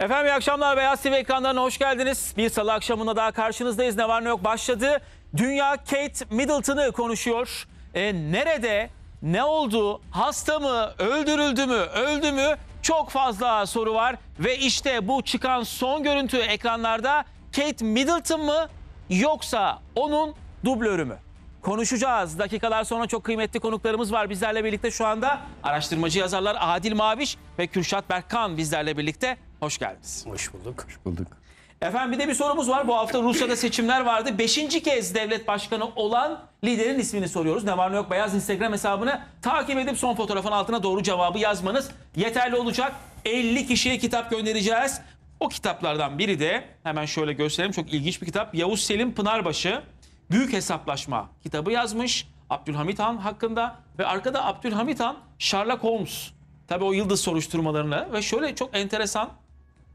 Efendim iyi akşamlar Beyaz TV ekranlarına hoş geldiniz. Bir salı akşamında daha karşınızdayız. Ne var ne yok başladı. Dünya Kate Middleton'ı konuşuyor. E, nerede, ne oldu, hasta mı, öldürüldü mü, öldü mü çok fazla soru var. Ve işte bu çıkan son görüntü ekranlarda Kate Middleton mı yoksa onun dublörü mü? konuşacağız. Dakikalar sonra çok kıymetli konuklarımız var bizlerle birlikte şu anda. Araştırmacı yazarlar Adil Maviş ve Kürşat Berkkan bizlerle birlikte. Hoş geldiniz. Hoş bulduk. Hoş bulduk. Efendim bir de bir sorumuz var. Bu hafta Rusya'da seçimler vardı. Beşinci kez devlet başkanı olan liderin ismini soruyoruz. Ne var ne yok beyaz Instagram hesabını takip edip son fotoğrafın altına doğru cevabı yazmanız yeterli olacak. 50 kişiye kitap göndereceğiz. O kitaplardan biri de hemen şöyle gösterelim. Çok ilginç bir kitap. Yavuz Selim Pınarbaşı Büyük Hesaplaşma kitabı yazmış. Abdülhamit Han hakkında ve arkada Abdülhamit Han Sherlock Holmes. Tabii o yıldız soruşturmalarını ve şöyle çok enteresan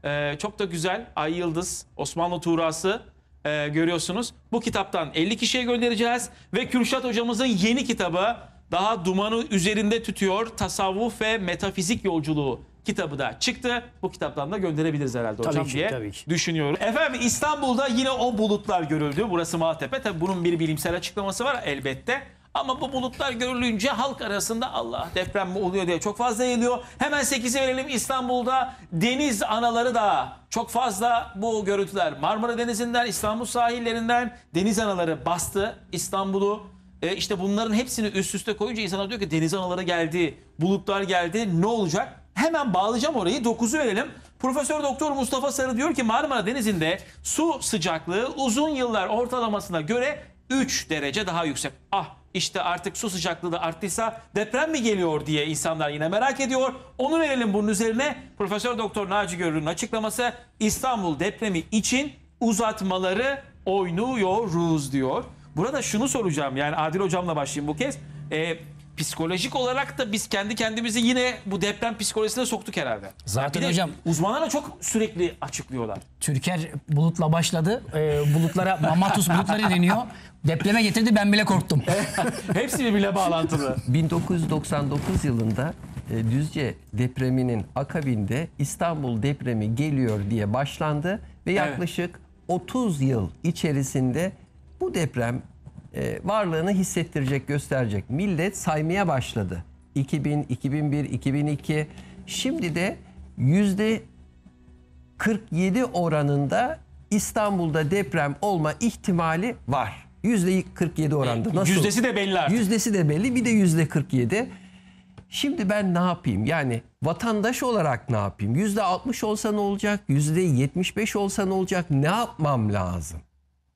ee, çok da güzel Ay Yıldız, Osmanlı Tuğrası e, görüyorsunuz. Bu kitaptan 50 kişiye göndereceğiz ve Kürşat hocamızın yeni kitabı daha dumanı üzerinde tütüyor tasavvuf ve metafizik yolculuğu kitabı da çıktı. Bu kitaptan da gönderebiliriz herhalde tabii hocam ki, diye tabii ki. düşünüyorum. Efendim İstanbul'da yine o bulutlar görüldü. Burası Maltepe. Tabii bunun bir bilimsel açıklaması var elbette. Ama bu bulutlar görülünce halk arasında Allah deprem mi oluyor diye çok fazla yayılıyor. Hemen 8'e verelim İstanbul'da deniz anaları da çok fazla bu görüntüler. Marmara Denizi'nden, İstanbul sahillerinden deniz anaları bastı İstanbul'u. E işte bunların hepsini üst üste koyunca insanlar diyor ki deniz anaları geldi, bulutlar geldi ne olacak? Hemen bağlayacağım orayı 9'u verelim. Profesör Doktor Mustafa Sarı diyor ki Marmara Denizi'nde su sıcaklığı uzun yıllar ortalamasına göre 3 derece daha yüksek. Ah işte artık su sıcaklığı da arttıysa deprem mi geliyor diye insanlar yine merak ediyor. Onu verelim bunun üzerine. Profesör Doktor Naci Görür'ün açıklaması İstanbul depremi için uzatmaları oynuyoruz diyor. Burada şunu soracağım yani Adil hocamla başlayayım bu kez. Ee, psikolojik olarak da biz kendi kendimizi yine bu deprem psikolojisine soktuk herhalde. Zaten yani hocam uzmanlar da çok sürekli açıklıyorlar. Türker bulutla başladı. Ee, bulutlara mamatus bulutları deniyor. Depreme getirdi ben bile korktum. Hepsi birbirine bağlantılı. 1999 yılında e, Düzce depreminin akabinde İstanbul depremi geliyor diye başlandı ve yaklaşık evet. 30 yıl içerisinde bu deprem e, varlığını hissettirecek, gösterecek. Millet saymaya başladı. 2000, 2001, 2002. Şimdi de yüzde 47 oranında İstanbul'da deprem olma ihtimali var. Yüzde 47 oranda. Nasıl? Yüzdesi de belli artık. Yüzdesi de belli. Bir de yüzde 47. Şimdi ben ne yapayım? Yani vatandaş olarak ne yapayım? Yüzde 60 olsa ne olacak? Yüzde 75 olsa ne olacak? Ne yapmam lazım?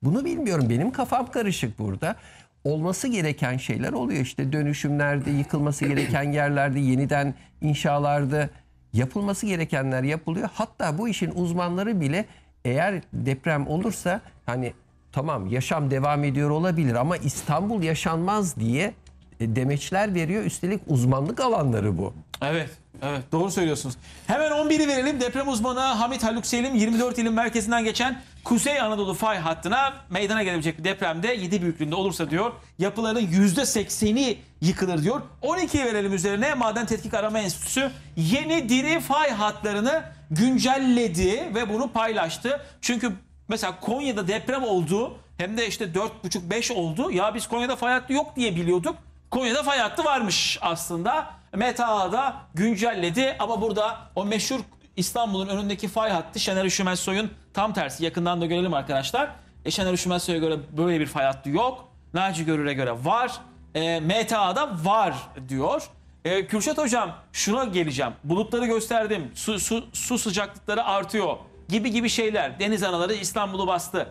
Bunu bilmiyorum. Benim kafam karışık burada. Olması gereken şeyler oluyor işte dönüşümlerde, yıkılması gereken yerlerde, yeniden inşalarda yapılması gerekenler yapılıyor. Hatta bu işin uzmanları bile eğer deprem olursa hani tamam yaşam devam ediyor olabilir ama İstanbul yaşanmaz diye e, demeçler veriyor. Üstelik uzmanlık alanları bu. Evet. Evet doğru söylüyorsunuz. Hemen 11'i verelim. Deprem uzmanı Hamit Haluk Selim 24 ilin merkezinden geçen Kuzey Anadolu fay hattına meydana gelebilecek bir depremde 7 büyüklüğünde olursa diyor yapıların %80'i yıkılır diyor. 12'yi verelim üzerine Maden Tetkik Arama Enstitüsü yeni diri fay hatlarını güncelledi ve bunu paylaştı. Çünkü mesela Konya'da deprem oldu hem de işte 4,5-5 oldu. Ya biz Konya'da fay hattı yok diye biliyorduk. Konya'da fay hattı varmış aslında. MetaA'da güncelledi ama burada o meşhur İstanbul'un önündeki fay hattı Şener Üşümensoy'un tam tersi. Yakından da görelim arkadaşlar. E, Şener Üşümensoy'a göre böyle bir fay hattı yok. Naci Görür'e göre var. E, MTA'da var diyor. E, Kürşat Hocam şuna geleceğim. Bulutları gösterdim. Su, su, su sıcaklıkları artıyor. Gibi gibi şeyler. Deniz anaları İstanbul'u bastı.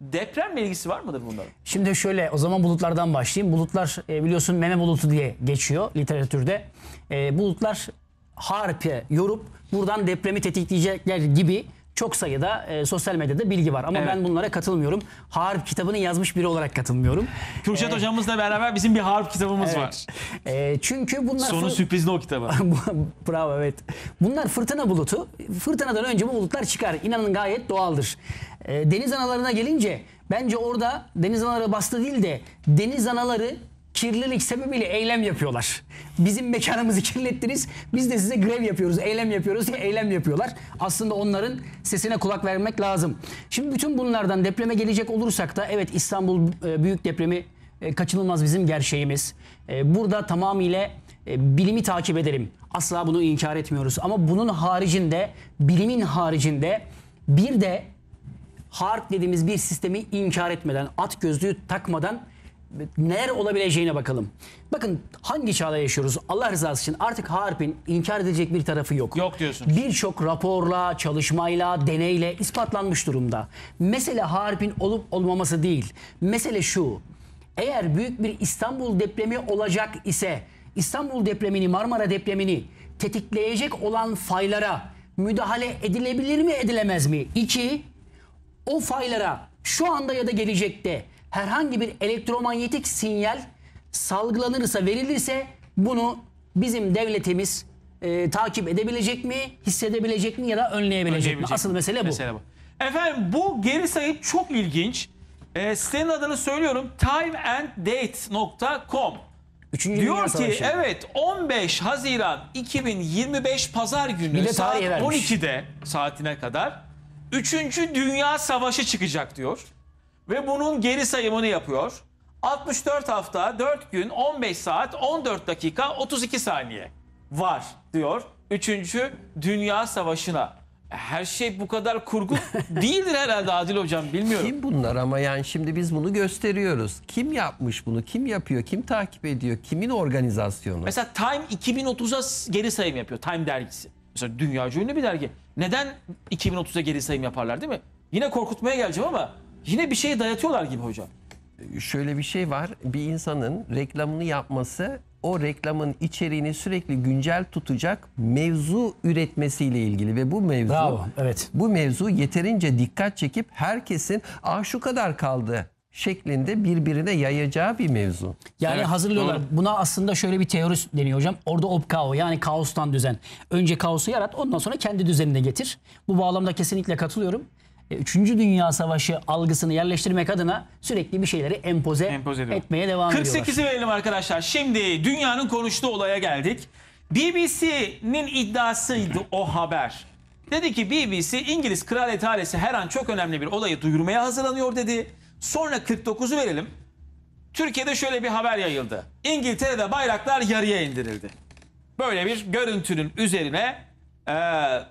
Depremle ilgisi var mıdır bunların? Şimdi şöyle o zaman bulutlardan başlayayım. Bulutlar e, biliyorsun meme bulutu diye geçiyor literatürde. E, bulutlar harp'e, yorup buradan depremi tetikleyecekler gibi çok sayıda e, sosyal medyada bilgi var. Ama Evet. ben bunlara katılmıyorum. Harp kitabını yazmış biri olarak katılmıyorum. Kürşat e, hocamızla beraber bizim bir harp kitabımız var. E, çünkü bunlar... Sonu sürprizli o kitabı. Bravo evet. Bunlar fırtına bulutu. Fırtınadan önce bu bulutlar çıkar. İnanın gayet doğaldır. E, deniz analarına gelince bence orada deniz anaları bastı değil de deniz anaları kirlilik sebebiyle eylem yapıyorlar. Bizim mekanımızı kirlettiniz. Biz de size grev yapıyoruz, eylem yapıyoruz, eylem yapıyorlar. Aslında onların sesine kulak vermek lazım. Şimdi bütün bunlardan depreme gelecek olursak da evet İstanbul e, büyük depremi e, kaçınılmaz bizim gerçeğimiz. E, burada tamamıyla bilimi takip edelim. Asla bunu inkar etmiyoruz. Ama bunun haricinde, bilimin haricinde bir de harp dediğimiz bir sistemi inkar etmeden, at gözlüğü takmadan neler olabileceğine bakalım. Bakın hangi çağda yaşıyoruz? Allah rızası için artık Harp'in inkar edilecek bir tarafı yok. Yok diyorsunuz. Birçok raporla, çalışmayla, deneyle ispatlanmış durumda. Mesele Harp'in olup olmaması değil. Mesele şu. Eğer büyük bir İstanbul depremi olacak ise İstanbul depremini, Marmara depremini tetikleyecek olan faylara müdahale edilebilir mi, edilemez mi? İki, o faylara şu anda ya da gelecekte herhangi bir elektromanyetik sinyal salgılanırsa, verilirse bunu bizim devletimiz e, takip edebilecek mi, hissedebilecek mi ya da önleyebilecek, mi? Asıl mesele bu. mesele bu. Efendim bu geri sayı çok ilginç. E, sitenin adını söylüyorum timeanddate.com Üçüncü Diyor ki Savaşı. evet 15 Haziran 2025 Pazar günü saat 12'de saatine kadar 3. Dünya Savaşı çıkacak diyor ve bunun geri sayımını yapıyor. 64 hafta 4 gün 15 saat 14 dakika 32 saniye var diyor. Üçüncü Dünya Savaşı'na. Her şey bu kadar kurgu değildir herhalde Adil Hocam bilmiyorum. Kim bunlar ama yani şimdi biz bunu gösteriyoruz. Kim yapmış bunu? Kim yapıyor? Kim takip ediyor? Kimin organizasyonu? Mesela Time 2030'a geri sayım yapıyor Time dergisi. Mesela dünyaca ünlü bir dergi. Neden 2030'a geri sayım yaparlar değil mi? Yine korkutmaya geleceğim ama Yine bir şey dayatıyorlar gibi hocam. Ee, şöyle bir şey var. Bir insanın reklamını yapması o reklamın içeriğini sürekli güncel tutacak mevzu üretmesiyle ilgili ve bu mevzu Bravo, evet. bu mevzu yeterince dikkat çekip herkesin ah şu kadar kaldı şeklinde birbirine yayacağı bir mevzu. Yani evet, hazırlıyorlar. Doğru. Buna aslında şöyle bir teori deniyor hocam. Orada opkao yani kaostan düzen. Önce kaosu yarat ondan sonra kendi düzenine getir. Bu bağlamda kesinlikle katılıyorum. E, Üçüncü Dünya Savaşı algısını yerleştirmek adına sürekli bir şeyleri empoze, empoze etmeye devam 48 ediyorlar. 48'i verelim arkadaşlar. Şimdi dünyanın konuştuğu olaya geldik. BBC'nin iddiasıydı o haber. Dedi ki BBC İngiliz kraliyet ailesi her an çok önemli bir olayı duyurmaya hazırlanıyor dedi. Sonra 49'u verelim. Türkiye'de şöyle bir haber yayıldı. İngiltere'de bayraklar yarıya indirildi. Böyle bir görüntünün üzerine e,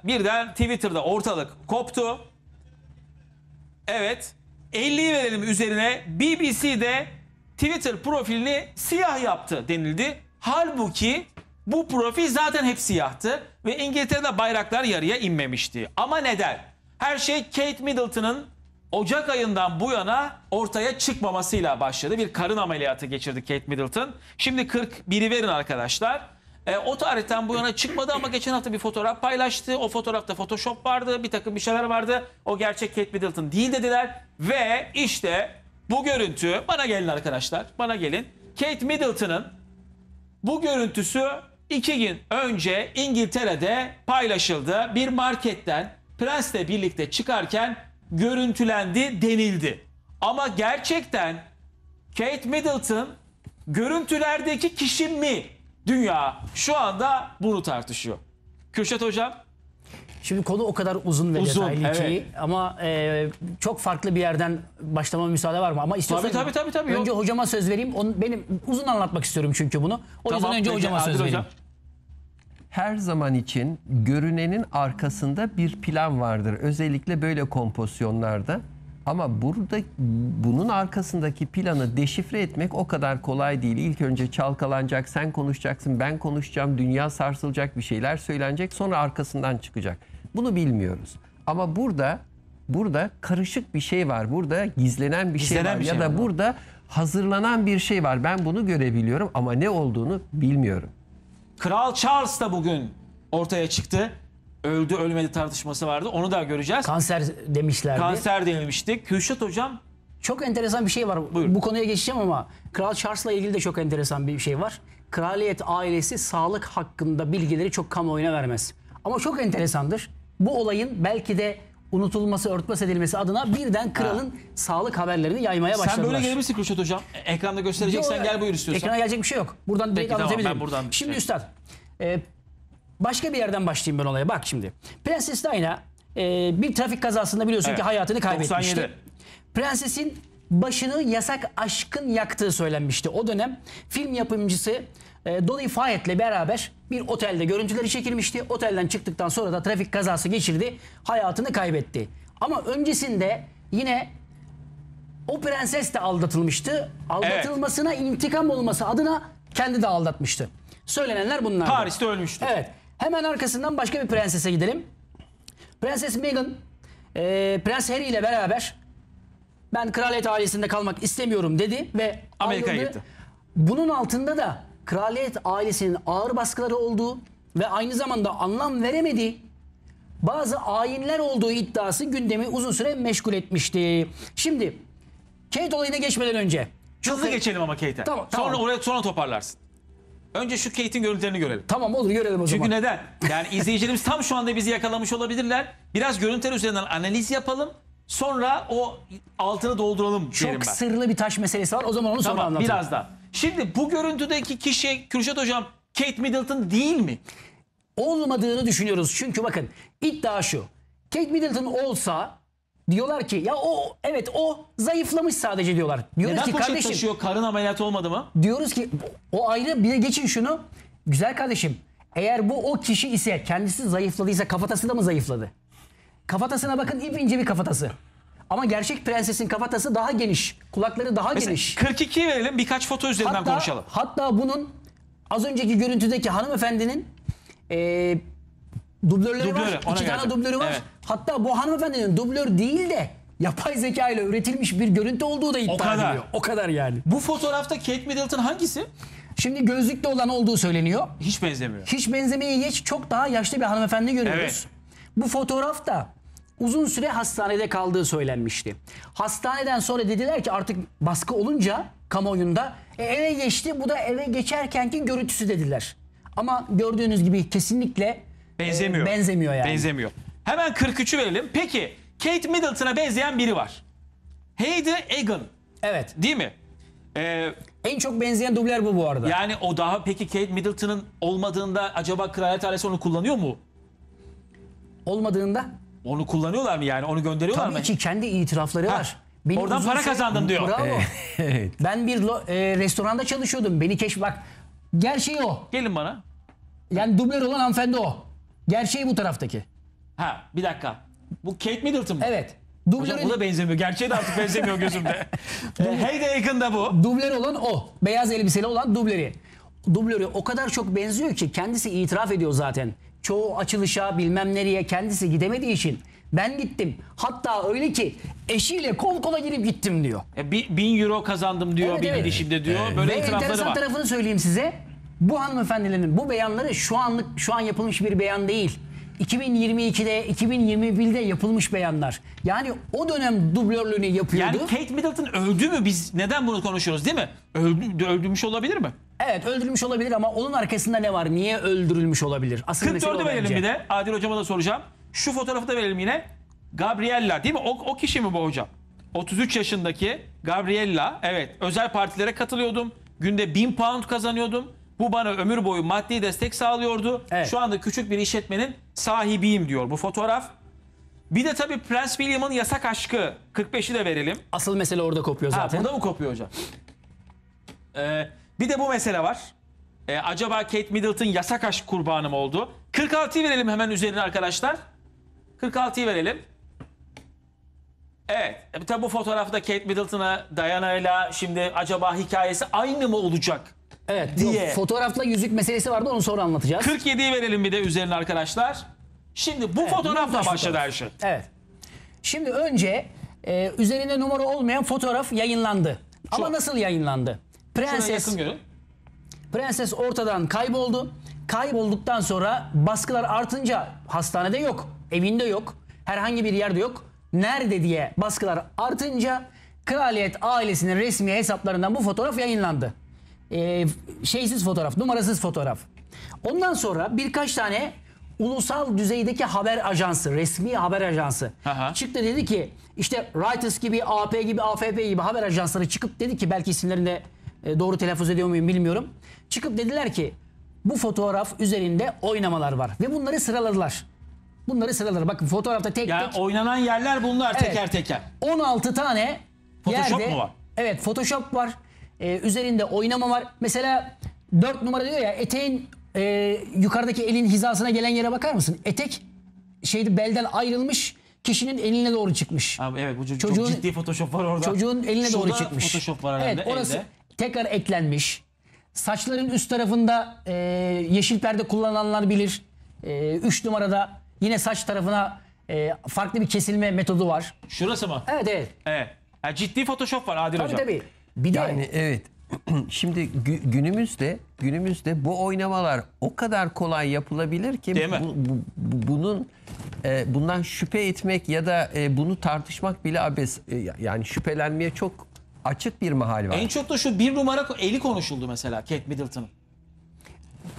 birden Twitter'da ortalık koptu. Evet. 50 verelim üzerine. BBC'de Twitter profilini siyah yaptı denildi. Halbuki bu profil zaten hep siyahtı ve İngiltere'de bayraklar yarıya inmemişti. Ama neden? Her şey Kate Middleton'ın Ocak ayından bu yana ortaya çıkmamasıyla başladı. Bir karın ameliyatı geçirdi Kate Middleton. Şimdi 41'i verin arkadaşlar. E, o tarihten bu yana çıkmadı ama geçen hafta bir fotoğraf paylaştı. O fotoğrafta Photoshop vardı, bir takım bir şeyler vardı. O gerçek Kate Middleton değil dediler. Ve işte bu görüntü, bana gelin arkadaşlar, bana gelin. Kate Middleton'ın bu görüntüsü iki gün önce İngiltere'de paylaşıldı. Bir marketten Prens'le birlikte çıkarken görüntülendi denildi. Ama gerçekten Kate Middleton görüntülerdeki kişi mi? Dünya şu anda bunu tartışıyor. Kürşat Hocam Şimdi konu o kadar uzun ve uzun, detaylı evet. ki ama e, çok farklı bir yerden başlama müsaade var mı? Ama istiyorsan tabii, tabii, tabii, tabii, önce yok. hocama söz vereyim. Onu, benim uzun anlatmak istiyorum çünkü bunu. O tamam, yüzden önce hocama söz hocam. Her zaman için görünenin arkasında bir plan vardır. Özellikle böyle kompozisyonlarda. Ama burada bunun arkasındaki planı deşifre etmek o kadar kolay değil. İlk önce çalkalanacak, sen konuşacaksın, ben konuşacağım, dünya sarsılacak, bir şeyler söylenecek, sonra arkasından çıkacak. Bunu bilmiyoruz. Ama burada burada karışık bir şey var. Burada gizlenen bir gizlenen şey var bir şey ya da var. burada hazırlanan bir şey var. Ben bunu görebiliyorum ama ne olduğunu bilmiyorum. Kral Charles da bugün ortaya çıktı öldü ölmedi tartışması vardı. Onu da göreceğiz. Kanser demişlerdi. Kanser demiştik. Kürşat hocam çok enteresan bir şey var. Buyurun. Bu konuya geçeceğim ama Kral Charles'la ilgili de çok enteresan bir şey var. Kraliyet ailesi sağlık hakkında bilgileri çok kamuoyuna vermez. Ama çok enteresandır. Bu olayın belki de unutulması, örtbas edilmesi adına birden kralın ha. sağlık haberlerini yaymaya başladılar. Sen böyle gelebilirsin Kürşat Hocam. Ekranda göstereceksen Yo, gel buyur istiyorsan. Ekrana gelecek bir şey yok. Buradan direkt Peki, Tamam, ben buradan Şimdi şey. Üstad, e, Başka bir yerden başlayayım ben olaya. Bak şimdi. Prenses Diana e, ee, bir trafik kazasında biliyorsun Evet. ki hayatını kaybetmişti. 97. Prensesin başını yasak aşkın yaktığı söylenmişti. O dönem film yapımcısı e, Donnie Fayet'le beraber bir otelde görüntüleri çekilmişti. Otelden çıktıktan sonra da trafik kazası geçirdi. Hayatını kaybetti. Ama öncesinde yine o prenses de aldatılmıştı. Aldatılmasına intikam olması adına kendi de aldatmıştı. Söylenenler bunlar. Paris'te ölmüştü. Evet. Hemen arkasından başka bir prensese gidelim. Prenses Meghan e, Prens Harry ile beraber ben kraliyet ailesinde kalmak istemiyorum dedi ve Amerika'ya gitti. Bunun altında da kraliyet ailesinin ağır baskıları olduğu ve aynı zamanda anlam veremediği bazı ayinler olduğu iddiası gündemi uzun süre meşgul etmişti. Şimdi Kate olayına geçmeden önce. Hızlı geçelim ama Kate'e. Tamam, tamam. Sonra oraya sonra toparlarsın. Önce şu Kate'in görüntülerini görelim. Tamam olur görelim o Çünkü zaman. neden? Yani izleyicilerimiz tam şu anda bizi yakalamış olabilirler. Biraz görüntüler üzerinden analiz yapalım. Sonra o altını dolduralım derim Çok sırlı bir taş meselesi var. O zaman onu sonra Tamam biraz da. Şimdi bu görüntüdeki kişi Kürşat Hocam Kate Middleton değil mi? olmadığını düşünüyoruz. Çünkü bakın iddia şu. Kate Middleton olsa Diyorlar ki ya o evet o zayıflamış sadece diyorlar. Diyoruz Neden ki poşet kardeşim taşıyor? Karın ameliyatı olmadı mı? diyoruz ki o ayrı bir de geçin şunu. Güzel kardeşim eğer bu o kişi ise kendisi zayıfladıysa kafatası da mı zayıfladı? Kafatasına bakın ince bir kafatası. Ama gerçek prensesin kafatası daha geniş. Kulakları daha Mesela geniş. 42 verelim birkaç foto üzerinden Hatta, konuşalım. hatta bunun az önceki görüntüdeki hanımefendinin eee dublörleri Dublörü, var. İki tane geldim. dublörü var. Evet. Hatta bu hanımefendinin dublör değil de yapay zeka ile üretilmiş bir görüntü olduğu da iddia o kadar. ediliyor. O kadar yani. Bu fotoğrafta Kate Middleton hangisi? Şimdi gözlükte olan olduğu söyleniyor. Hiç benzemiyor. Hiç benzemeyi geç çok daha yaşlı bir hanımefendi görüyoruz. Evet. Bu fotoğrafta uzun süre hastanede kaldığı söylenmişti. Hastaneden sonra dediler ki artık baskı olunca kamuoyunda e, eve geçti. Bu da eve geçerkenki görüntüsü dediler. Ama gördüğünüz gibi kesinlikle e, benzemiyor. E, benzemiyor yani. Benzemiyor. Hemen 43'ü verelim. Peki Kate Middleton'a benzeyen biri var. Heidi Egan. Evet. Değil mi? Ee, en çok benzeyen dubler bu bu arada. Yani o daha peki Kate Middleton'ın olmadığında acaba kraliyet ailesi onu kullanıyor mu? Olmadığında? Onu kullanıyorlar mı yani? Onu gönderiyorlar Tabii mı? Tabii ki kendi itirafları ha. var. Benim Oradan para kazandın diyor. Bravo. evet. Ben bir e, restoranda çalışıyordum. Beni keş bak. Gerçeği o. Gelin bana. Yani dubler olan hanımefendi o. Gerçeği bu taraftaki. Ha bir dakika. Bu Kate Middleton mı? Evet. Hocam bu da benzemiyor. Gerçeğe de artık benzemiyor gözümde. hey de yakında bu. Dublör olan o. Beyaz elbiseli olan dublörü. Dublörü o kadar çok benziyor ki kendisi itiraf ediyor zaten. Çoğu açılışa bilmem nereye kendisi gidemediği için ben gittim. Hatta öyle ki eşiyle kol kola girip gittim diyor. E, bi- bin euro kazandım diyor Evet, bir evet. gidişimde diyor. Böyle Ve itirafları enteresan var. tarafını söyleyeyim size. Bu hanımefendilerin bu beyanları şu anlık şu an yapılmış bir beyan değil. 2022'de, 2021'de yapılmış beyanlar. Yani o dönem dublörlüğünü yapıyordu. Yani Kate Middleton öldü mü biz neden bunu konuşuyoruz değil mi? Öldü, öldürmüş olabilir mi? Evet öldürülmüş olabilir ama onun arkasında ne var? Niye öldürülmüş olabilir? Asıl 44'ü verelim bir de. Adil hocama da soracağım. Şu fotoğrafı da verelim yine. Gabriella değil mi? O, o kişi mi bu hocam? 33 yaşındaki Gabriella. Evet özel partilere katılıyordum. Günde 1000 pound kazanıyordum. Bu bana ömür boyu maddi destek sağlıyordu. Evet. Şu anda küçük bir işletmenin sahibiyim diyor bu fotoğraf. Bir de tabii Prens William'ın yasak aşkı 45'i de verelim. Asıl mesele orada kopuyor zaten. Ha, burada mı kopuyor hocam? Ee, bir de bu mesele var. Ee, acaba Kate Middleton yasak aşk kurbanı mı oldu? 46'yı verelim hemen üzerine arkadaşlar. 46'yı verelim. Evet. E, tabii bu fotoğrafta Kate Middleton'a Diana'yla şimdi acaba hikayesi aynı mı olacak? Evet. Diye. Yok, fotoğrafla yüzük meselesi vardı onu sonra anlatacağız. 47'yi verelim bir de üzerine arkadaşlar. Şimdi bu evet, fotoğrafla başladı her şey. Evet. Şimdi önce e, üzerinde numara olmayan fotoğraf yayınlandı. Şu. Ama nasıl yayınlandı? Prenses Prenses ortadan kayboldu. Kaybolduktan sonra baskılar artınca hastanede yok, evinde yok, herhangi bir yerde yok. Nerede diye baskılar artınca kraliyet ailesinin resmi hesaplarından bu fotoğraf yayınlandı e, şeysiz fotoğraf, numarasız fotoğraf. Ondan sonra birkaç tane ulusal düzeydeki haber ajansı, resmi haber ajansı Aha. çıktı dedi ki işte Reuters gibi, AP gibi, AFP gibi haber ajansları çıkıp dedi ki belki isimlerini de e, doğru telaffuz ediyor muyum bilmiyorum. Çıkıp dediler ki bu fotoğraf üzerinde oynamalar var ve bunları sıraladılar. Bunları sıraladılar. Bakın fotoğrafta tek yani tek. oynanan yerler bunlar evet, teker teker. 16 tane Photoshop yerde, mu var? Evet Photoshop var e, üzerinde oynama var. Mesela 4 numara diyor ya eteğin e, yukarıdaki elin hizasına gelen yere bakar mısın? Etek şeydi belden ayrılmış kişinin eline doğru çıkmış. Abi evet bu çocuğun, ciddi photoshop var orada. Çocuğun eline Şurada doğru çıkmış. photoshop var herhalde evet, orası elde. tekrar eklenmiş. Saçların üst tarafında e, yeşil perde kullananlar bilir. 3 e, numarada yine saç tarafına e, farklı bir kesilme metodu var. Şurası mı? Evet evet. Evet. Yani ciddi photoshop var Adil tabii, Hocam. Tabii tabii. Bir de Yani evet. Şimdi günümüzde günümüzde bu oynamalar o kadar kolay yapılabilir ki bu- bu- bunun e, bundan şüphe etmek ya da e, bunu tartışmak bile abes e, yani şüphelenmeye çok açık bir mahal var. En çok da şu bir numara eli konuşuldu mesela Kate Middleton'ın.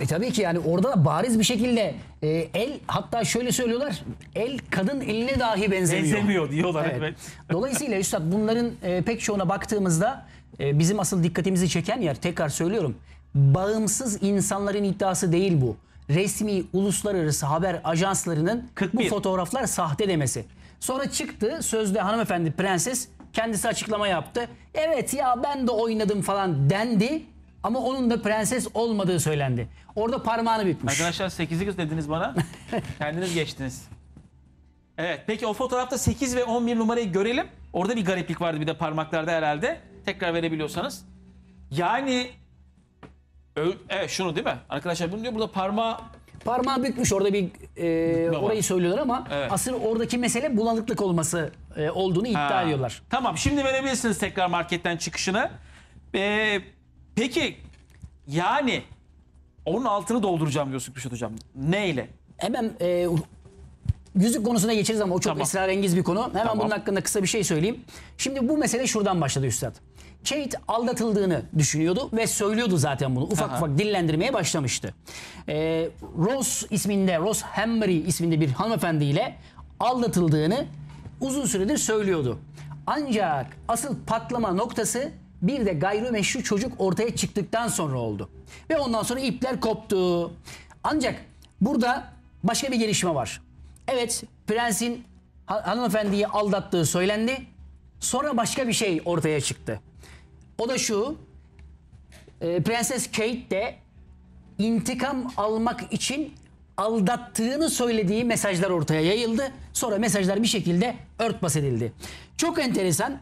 E tabii ki yani orada da bariz bir şekilde e, el hatta şöyle söylüyorlar el kadın eline dahi benzemiyor. Benzemiyor diyorlar, evet. Dolayısıyla Üstad bunların e, pek çoğuna baktığımızda ee, bizim asıl dikkatimizi çeken yer tekrar söylüyorum. Bağımsız insanların iddiası değil bu. Resmi uluslararası haber ajanslarının 41. bu fotoğraflar sahte demesi. Sonra çıktı sözde hanımefendi prenses kendisi açıklama yaptı. Evet ya ben de oynadım falan dendi. Ama onun da prenses olmadığı söylendi. Orada parmağını bitmiş. Arkadaşlar 8'i kız dediniz bana. Kendiniz geçtiniz. Evet peki o fotoğrafta 8 ve 11 numarayı görelim. Orada bir gariplik vardı bir de parmaklarda herhalde. Tekrar verebiliyorsanız. Yani evet şunu değil mi? Arkadaşlar bunu diyor burada parmağı Parmağı bükmüş orada bir e, orayı söylüyorlar ama Evet. asıl oradaki mesele bulanıklık olması e, olduğunu iddia Ha. ediyorlar. Tamam şimdi verebilirsiniz tekrar marketten çıkışını. Ee, peki yani onun altını dolduracağım diyorsun Kürşat Hocam. Neyle? Hemen e, yüzük konusuna geçeriz ama o çok Tamam. esrarengiz bir konu. Hemen Tamam. bunun hakkında kısa bir şey söyleyeyim. Şimdi bu mesele şuradan başladı Üstad. Kate aldatıldığını düşünüyordu ve söylüyordu zaten bunu. Ufak Aha. ufak dillendirmeye başlamıştı. Ee, Rose isminde, Rose Henry isminde bir hanımefendiyle aldatıldığını uzun süredir söylüyordu. Ancak asıl patlama noktası bir de gayrimeşru çocuk ortaya çıktıktan sonra oldu. Ve ondan sonra ipler koptu. Ancak burada başka bir gelişme var. Evet prensin hanımefendiyi aldattığı söylendi. Sonra başka bir şey ortaya çıktı. O da şu. E, Prenses Kate de intikam almak için aldattığını söylediği mesajlar ortaya yayıldı. Sonra mesajlar bir şekilde örtbas edildi. Çok enteresan.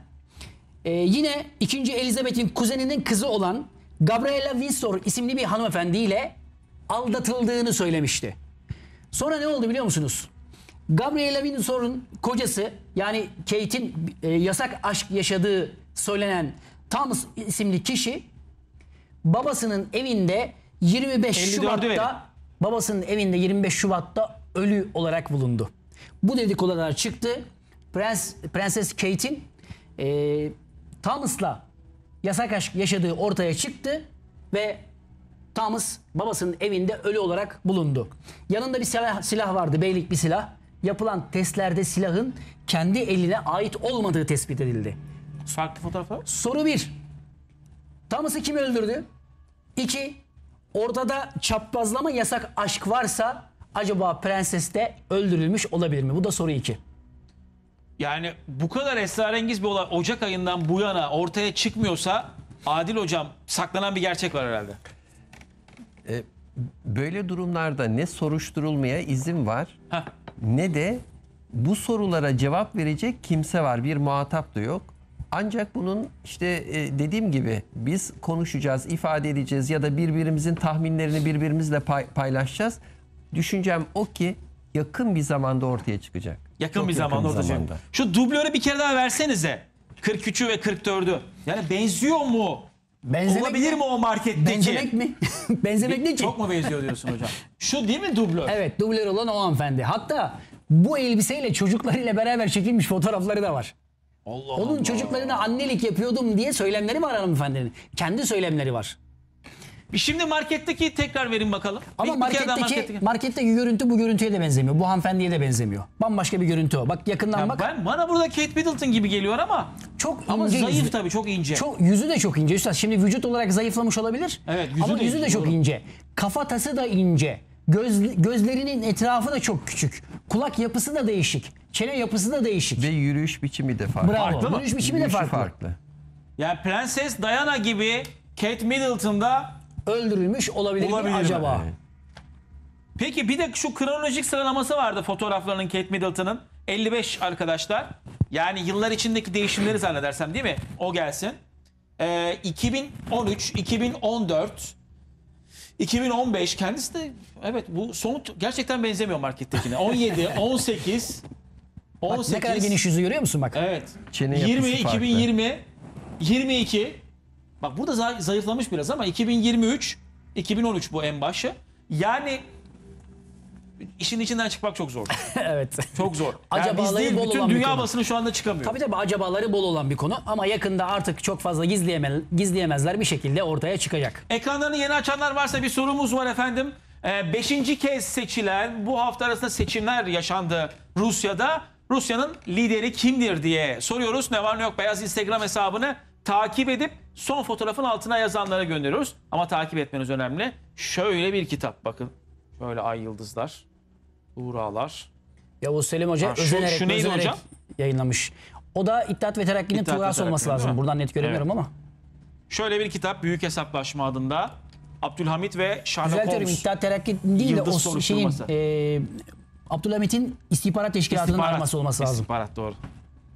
E, yine 2. Elizabeth'in kuzeninin kızı olan Gabriella Windsor isimli bir hanımefendi ile aldatıldığını söylemişti. Sonra ne oldu biliyor musunuz? Gabriella Windsor'un kocası yani Kate'in e, yasak aşk yaşadığı söylenen Thomas isimli kişi babasının evinde 25 Şubat'ta babasının evinde 25 Şubat'ta ölü olarak bulundu. Bu dedikodular çıktı. Prens Prenses Kate'in e, Thomas'la yasak aşk yaşadığı ortaya çıktı ve Thomas babasının evinde ölü olarak bulundu. Yanında bir silah, silah vardı, beylik bir silah. Yapılan testlerde silahın kendi eline ait olmadığı tespit edildi. Farklı fotoğraflar Soru 1. Thomas'ı kim öldürdü? 2. Ortada çaprazlama yasak aşk varsa acaba prenses de öldürülmüş olabilir mi? Bu da soru 2. Yani bu kadar esrarengiz bir olay Ocak ayından bu yana ortaya çıkmıyorsa Adil Hocam saklanan bir gerçek var herhalde. E, böyle durumlarda ne soruşturulmaya izin var Heh. ne de bu sorulara cevap verecek kimse var. Bir muhatap da yok. Ancak bunun işte e, dediğim gibi biz konuşacağız, ifade edeceğiz ya da birbirimizin tahminlerini birbirimizle paylaşacağız. Düşüncem o ki yakın bir zamanda ortaya çıkacak. Yakın Çok bir yakın zamanda ortaya çıkacak. Şu dublörü bir kere daha versenize. 43'ü ve 44'ü. Yani benziyor mu? Benzemek Olabilir mi? mi o marketteki? Benzemek mi? benzemek ne ki? Çok mu benziyor diyorsun hocam? Şu değil mi dublör? Evet dublör olan o hanımefendi. Hatta bu elbiseyle çocuklarıyla beraber çekilmiş fotoğrafları da var. Allah Onun Allah. çocuklarına annelik yapıyordum diye söylemleri var hanımefendinin. Kendi söylemleri var. Şimdi marketteki tekrar verin bakalım. Ama Bir- bir marketteki, marketteki- görüntü bu görüntüye de benzemiyor. Bu hanımefendiye de benzemiyor. Bambaşka bir görüntü o. Bak yakından Ya bak. ben, bana burada Kate Middleton gibi geliyor ama çok ince ama yüzlü. zayıf tabii çok ince. Çok yüzü de çok ince. Üstad şimdi vücut olarak zayıflamış olabilir. Evet, yüzü ama de yüzü de çok doğru. ince. Kafatası da ince. Göz, gözlerinin etrafı da çok küçük. Kulak yapısı da değişik. Çene yapısı da değişik. Ve yürüyüş biçimi de farklı. Bravo. Farklı mı? Yürüyüş biçimi de farklı. farklı. Yani Prenses Diana gibi Kate Middleton'da Öldürülmüş olabilir, Olabilir mi? acaba? Peki bir de şu kronolojik sıralaması vardı fotoğraflarının Kate Middleton'ın. 55 arkadaşlar. Yani yıllar içindeki değişimleri zannedersem değil mi? O gelsin. Ee, 2013, 2014, 2015 kendisi de evet bu somut gerçekten benzemiyor markettekine. 17, 18, 18, bak ne kadar geniş yüzü görüyor musun bak? Evet. Çene 20, 2020, farklı. 22. Bak burada zayıflamış biraz ama 2023, 2013 bu en başı. Yani işin içinden çıkmak çok zor. evet. Çok zor. Yani acabaları değil, bol bütün olan dünya basını şu anda çıkamıyor. Tabii tabii acabaları bol olan bir konu ama yakında artık çok fazla gizleyemez, gizleyemezler bir şekilde ortaya çıkacak. Ekranlarını yeni açanlar varsa bir sorumuz var efendim. Ee, beşinci kez seçilen bu hafta arasında seçimler yaşandı Rusya'da. Rusya'nın lideri kimdir diye soruyoruz. Ne var ne yok beyaz Instagram hesabını takip edip son fotoğrafın altına yazanlara gönderiyoruz. Ama takip etmeniz önemli. Şöyle bir kitap bakın. Şöyle ay yıldızlar, uğralar. Yavuz Selim Hoca ha, şu, özenerek, şu özenerek hocam? yayınlamış. O da İttihat ve Terakki'nin tuğrası olması lazım. Buradan net göremiyorum evet. ama. Şöyle bir kitap Büyük Hesaplaşma adında. Abdülhamit ve Sherlock Holmes. Düzeltiyorum İttihat Terakki değil de o şeyin, e, Abdülhamit'in istihbarat teşkilatının İstihbarat. araması olması lazım. İstihbarat doğru.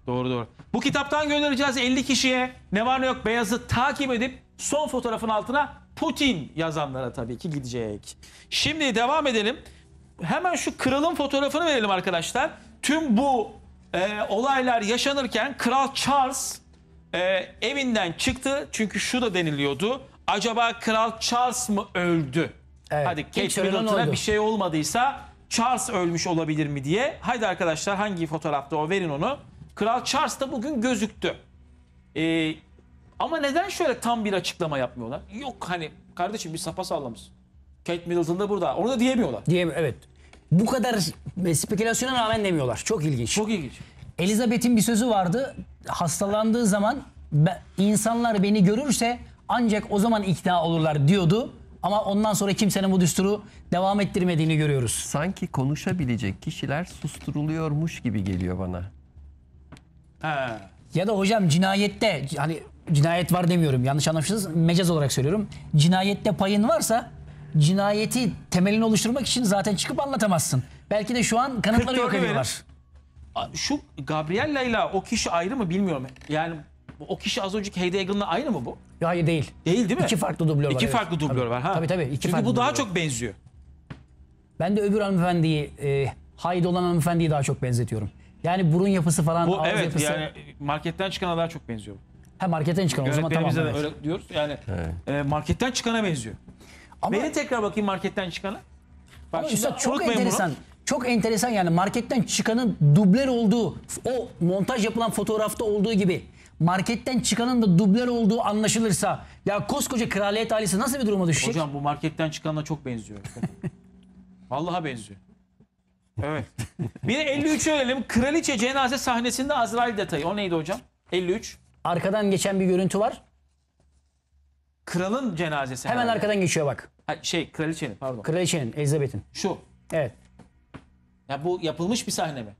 Doğru doğru. Bu kitaptan göndereceğiz 50 kişiye. Ne var ne yok Beyaz'ı takip edip son fotoğrafın altına Putin yazanlara tabii ki gidecek. Şimdi devam edelim. Hemen şu kralın fotoğrafını verelim arkadaşlar. Tüm bu e, olaylar yaşanırken Kral Charles e, evinden çıktı. Çünkü şu da deniliyordu. Acaba Kral Charles mı öldü? Evet. Hadi Kate İlk söylenen Middleton'a bir şey olmadıysa Charles ölmüş olabilir mi diye. Haydi arkadaşlar hangi fotoğrafta o verin onu. Kral Charles da bugün gözüktü. Ee, ama neden şöyle tam bir açıklama yapmıyorlar? Yok hani kardeşim bir sapa sallamız. Kate Middleton da burada. Onu da diyemiyorlar. Diyem evet. Bu kadar spekülasyona rağmen demiyorlar. Çok ilginç. Çok ilginç. Elizabeth'in bir sözü vardı. Hastalandığı zaman insanlar beni görürse ancak o zaman ikna olurlar diyordu. Ama ondan sonra kimsenin bu düsturu devam ettirmediğini görüyoruz. Sanki konuşabilecek kişiler susturuluyormuş gibi geliyor bana. Ha. Ya da hocam cinayette hani cinayet var demiyorum yanlış anlamışsınız mecaz olarak söylüyorum. Cinayette payın varsa cinayeti temelini oluşturmak için zaten çıkıp anlatamazsın. Belki de şu an kanıtları yok ediyorlar. Şu Gabriel ile o kişi ayrı mı bilmiyorum. Yani o kişi az önceki Heidi Eagle'la aynı mı bu? Hayır değil. Değil değil mi? İki farklı dublör var. İki evet. farklı dublör tabii. var ha. Tabii tabii. Iki Çünkü bu daha var. çok benziyor. Ben de öbür hanımefendiyi, e, Heidi olan hanımefendiyi daha çok benzetiyorum. Yani burun yapısı falan, bu, ağız evet, yapısı. yani marketten çıkana daha çok benziyor. Ha marketten çıkan o zaman tamam. evet. öyle diyoruz yani evet. e, marketten çıkana benziyor. Ama, Beni tekrar bakayım marketten çıkana. Bak ama üstad çok enteresan. Bunu. Çok enteresan yani marketten çıkanın dubler olduğu o montaj yapılan fotoğrafta olduğu gibi marketten çıkanın da dubler olduğu anlaşılırsa ya koskoca kraliyet ailesi nasıl bir duruma düşecek? Hocam bu marketten çıkanla çok benziyor. Vallahi benziyor. Evet. Bir de 53'e ölelim. Kraliçe cenaze sahnesinde Azrail detayı. O neydi hocam? 53. Arkadan geçen bir görüntü var. Kralın cenazesi. Hemen herhalde. arkadan geçiyor bak. Ha, şey kraliçenin pardon. Kraliçenin, Elizabeth'in. Şu. Evet. Ya bu yapılmış bir sahne mi?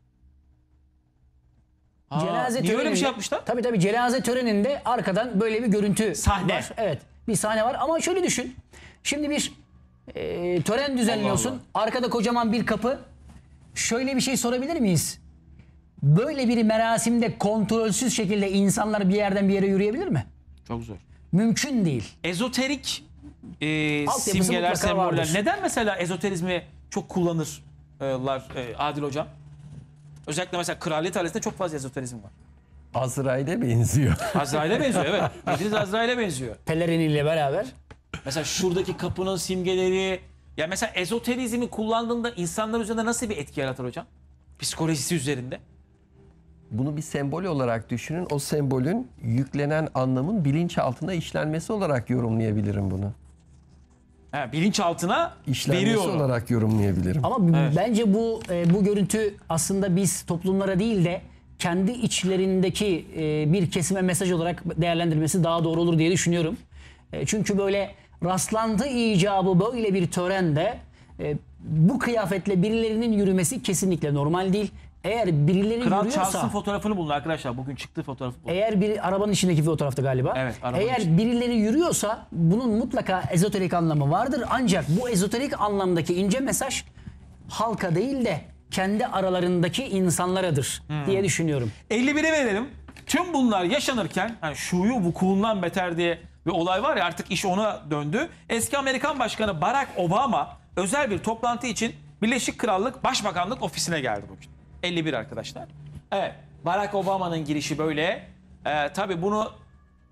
Ha, cenaze niye öyle bir şey yapmışlar? Tabii tabii cenaze töreninde arkadan böyle bir görüntü Sahne. var. Evet bir sahne var ama şöyle düşün. Şimdi bir e, tören düzenliyorsun. Allah Arkada kocaman bir kapı. Şöyle bir şey sorabilir miyiz? Böyle bir merasimde kontrolsüz şekilde insanlar bir yerden bir yere yürüyebilir mi? Çok zor. Mümkün değil. Ezoterik e, simgeler, semboller. Neden mesela ezoterizmi çok kullanırlar e, Adil Hocam? Özellikle mesela kraliyet ailesinde çok fazla ezoterizm var. Azrail'e benziyor. Azrail'e benziyor evet. Bildiğiniz Azrail'e benziyor. Pelerin ile beraber. Mesela şuradaki kapının simgeleri. Ya mesela ezoterizmi kullandığında insanlar üzerinde nasıl bir etki yaratır hocam? Psikolojisi üzerinde. Bunu bir sembol olarak düşünün. O sembolün yüklenen anlamın bilinç altında işlenmesi olarak yorumlayabilirim bunu. He, bilinçaltına İşlenmesi veriyor. onu. olarak yorumlayabilirim. Ama Evet. bence bu e, bu görüntü aslında biz toplumlara değil de kendi içlerindeki e, bir kesime mesaj olarak değerlendirmesi daha doğru olur diye düşünüyorum. E, çünkü böyle rastlantı icabı böyle bir törende e, bu kıyafetle birilerinin yürümesi kesinlikle normal değil. Eğer birileri Kral yürüyorsa... Charles'ın fotoğrafını bulun arkadaşlar. Bugün çıktığı fotoğrafı bulun. Eğer bir arabanın içindeki fotoğrafta galiba. Evet, Eğer içinde. birileri yürüyorsa bunun mutlaka ezoterik anlamı vardır. Ancak bu ezoterik anlamdaki ince mesaj halka değil de kendi aralarındaki insanlaradır hmm. diye düşünüyorum. 51'e verelim. Tüm bunlar yaşanırken hani şuyu vukuundan beter diye bir olay var ya artık iş ona döndü. Eski Amerikan Başkanı Barack Obama özel bir toplantı için Birleşik Krallık Başbakanlık ofisine geldi bugün. 51 arkadaşlar. Evet. Barack Obama'nın girişi böyle. Ee, tabii bunu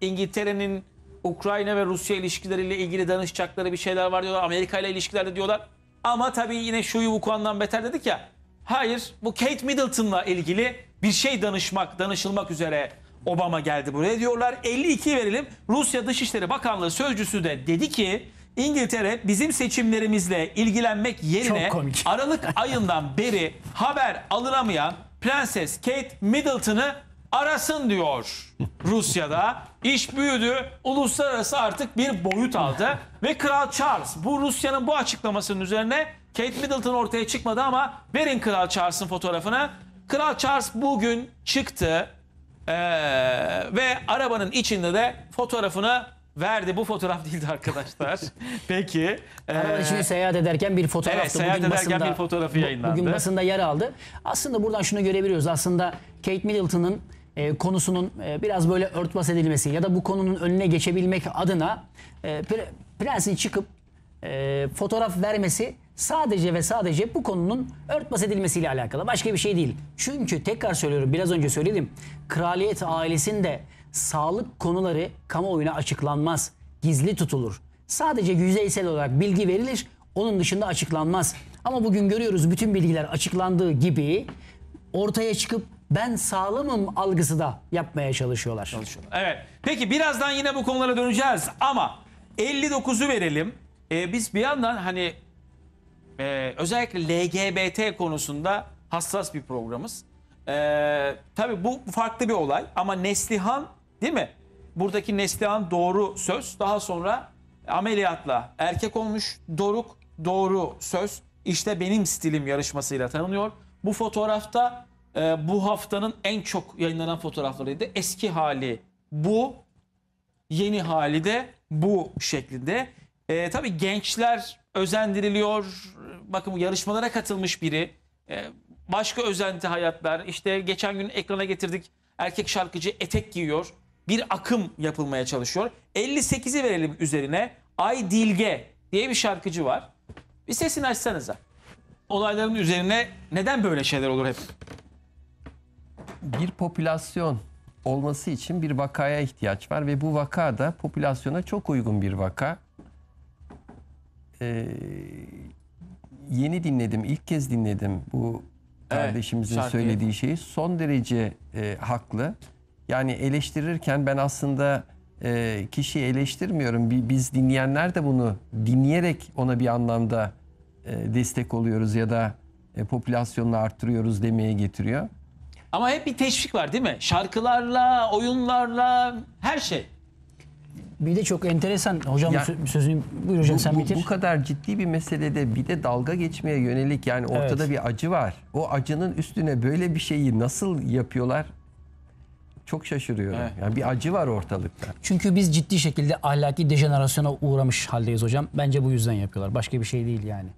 İngiltere'nin Ukrayna ve Rusya ilişkileriyle ilgili danışacakları bir şeyler var diyorlar. Amerika ile ilişkilerde diyorlar. Ama tabii yine şu Wuhan'dan beter dedik ya. Hayır bu Kate Middleton'la ilgili bir şey danışmak, danışılmak üzere Obama geldi buraya diyorlar. 52 verelim. Rusya Dışişleri Bakanlığı sözcüsü de dedi ki İngiltere bizim seçimlerimizle ilgilenmek yerine Aralık ayından beri haber alınamayan Prenses Kate Middleton'ı arasın diyor Rusya'da. İş büyüdü, uluslararası artık bir boyut aldı ve Kral Charles bu Rusya'nın bu açıklamasının üzerine Kate Middleton ortaya çıkmadı ama verin Kral Charles'ın fotoğrafını. Kral Charles bugün çıktı ee, ve arabanın içinde de fotoğrafını verdi. Bu fotoğraf değildi arkadaşlar. Peki. Araba içinde seyahat ederken bir fotoğraftı. Evet seyahat bugün ederken basında, bir fotoğrafı yayınlandı. Bugün basında yer aldı. Aslında buradan şunu görebiliyoruz. Aslında Kate Middleton'ın e, konusunun e, biraz böyle örtbas edilmesi ya da bu konunun önüne geçebilmek adına e, pre, prensin çıkıp e, fotoğraf vermesi sadece ve sadece bu konunun örtbas edilmesiyle alakalı. Başka bir şey değil. Çünkü tekrar söylüyorum biraz önce söyledim. Kraliyet ailesinde sağlık konuları kamuoyuna açıklanmaz, gizli tutulur. Sadece yüzeysel olarak bilgi verilir, onun dışında açıklanmaz. Ama bugün görüyoruz bütün bilgiler açıklandığı gibi ortaya çıkıp ben sağlamım algısı da yapmaya çalışıyorlar. çalışıyorlar. Evet. Peki birazdan yine bu konulara döneceğiz ama 59'u verelim. Ee, biz bir yandan hani e, özellikle LGBT konusunda hassas bir programız. Ee, tabii bu farklı bir olay ama Neslihan Değil mi? Buradaki Neslihan doğru söz. Daha sonra ameliyatla erkek olmuş. Doruk doğru söz. İşte benim stilim yarışmasıyla tanınıyor. Bu fotoğrafta e, bu haftanın en çok yayınlanan fotoğraflarıydı. Eski hali bu, yeni hali de bu şeklinde. E, tabii gençler özendiriliyor. Bakın yarışmalara katılmış biri. E, başka özenti hayatlar. İşte geçen gün ekrana getirdik. Erkek şarkıcı etek giyiyor bir akım yapılmaya çalışıyor. 58'i verelim üzerine. Ay Dilge diye bir şarkıcı var. Bir sesini açsanıza. Olayların üzerine neden böyle şeyler olur hep? Bir popülasyon olması için bir vakaya ihtiyaç var ve bu vaka da popülasyona çok uygun bir vaka. Ee, yeni dinledim, ilk kez dinledim bu kardeşimizin evet, söylediği şeyi. Son derece e, haklı. Yani eleştirirken ben aslında e, kişiyi eleştirmiyorum. Biz dinleyenler de bunu dinleyerek ona bir anlamda e, destek oluyoruz ya da e, popülasyonunu arttırıyoruz demeye getiriyor. Ama hep bir teşvik var değil mi? Şarkılarla, oyunlarla, her şey. Bir de çok enteresan hocam ya, sözünü buyur hocam bu, sen bitir. Bu, bu kadar ciddi bir meselede bir de dalga geçmeye yönelik yani ortada evet. bir acı var. O acının üstüne böyle bir şeyi nasıl yapıyorlar çok şaşırıyorum. Evet. Yani bir acı var ortalıkta. Çünkü biz ciddi şekilde ahlaki dejenerasyona uğramış haldeyiz hocam. Bence bu yüzden yapıyorlar. Başka bir şey değil yani.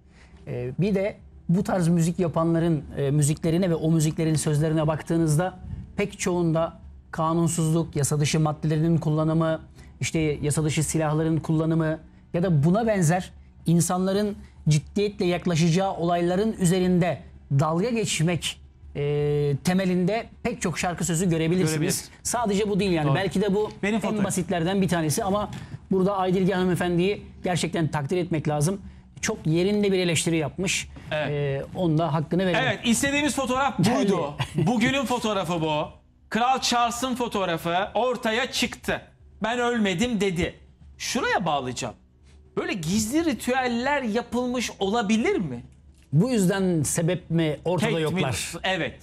Ee, bir de bu tarz müzik yapanların e, müziklerine ve o müziklerin sözlerine baktığınızda pek çoğunda kanunsuzluk, yasa dışı maddelerinin kullanımı, işte yasa dışı silahların kullanımı ya da buna benzer insanların ciddiyetle yaklaşacağı olayların üzerinde dalga geçmek e, temelinde pek çok şarkı sözü görebilirsiniz. Görebiliriz. Sadece bu değil yani. Doğru. Belki de bu Benim en fotoğraf. basitlerden bir tanesi ama burada Aydilge hanımefendiyi gerçekten takdir etmek lazım. Çok yerinde bir eleştiri yapmış. Evet. Ee, onun da hakkını verelim. Evet istediğimiz fotoğraf buydu. Bugünün fotoğrafı bu. Kral Charles'ın fotoğrafı ortaya çıktı. Ben ölmedim dedi. Şuraya bağlayacağım. Böyle gizli ritüeller yapılmış olabilir mi? Bu yüzden sebep mi ortada Kate yoklar? Middleton, evet.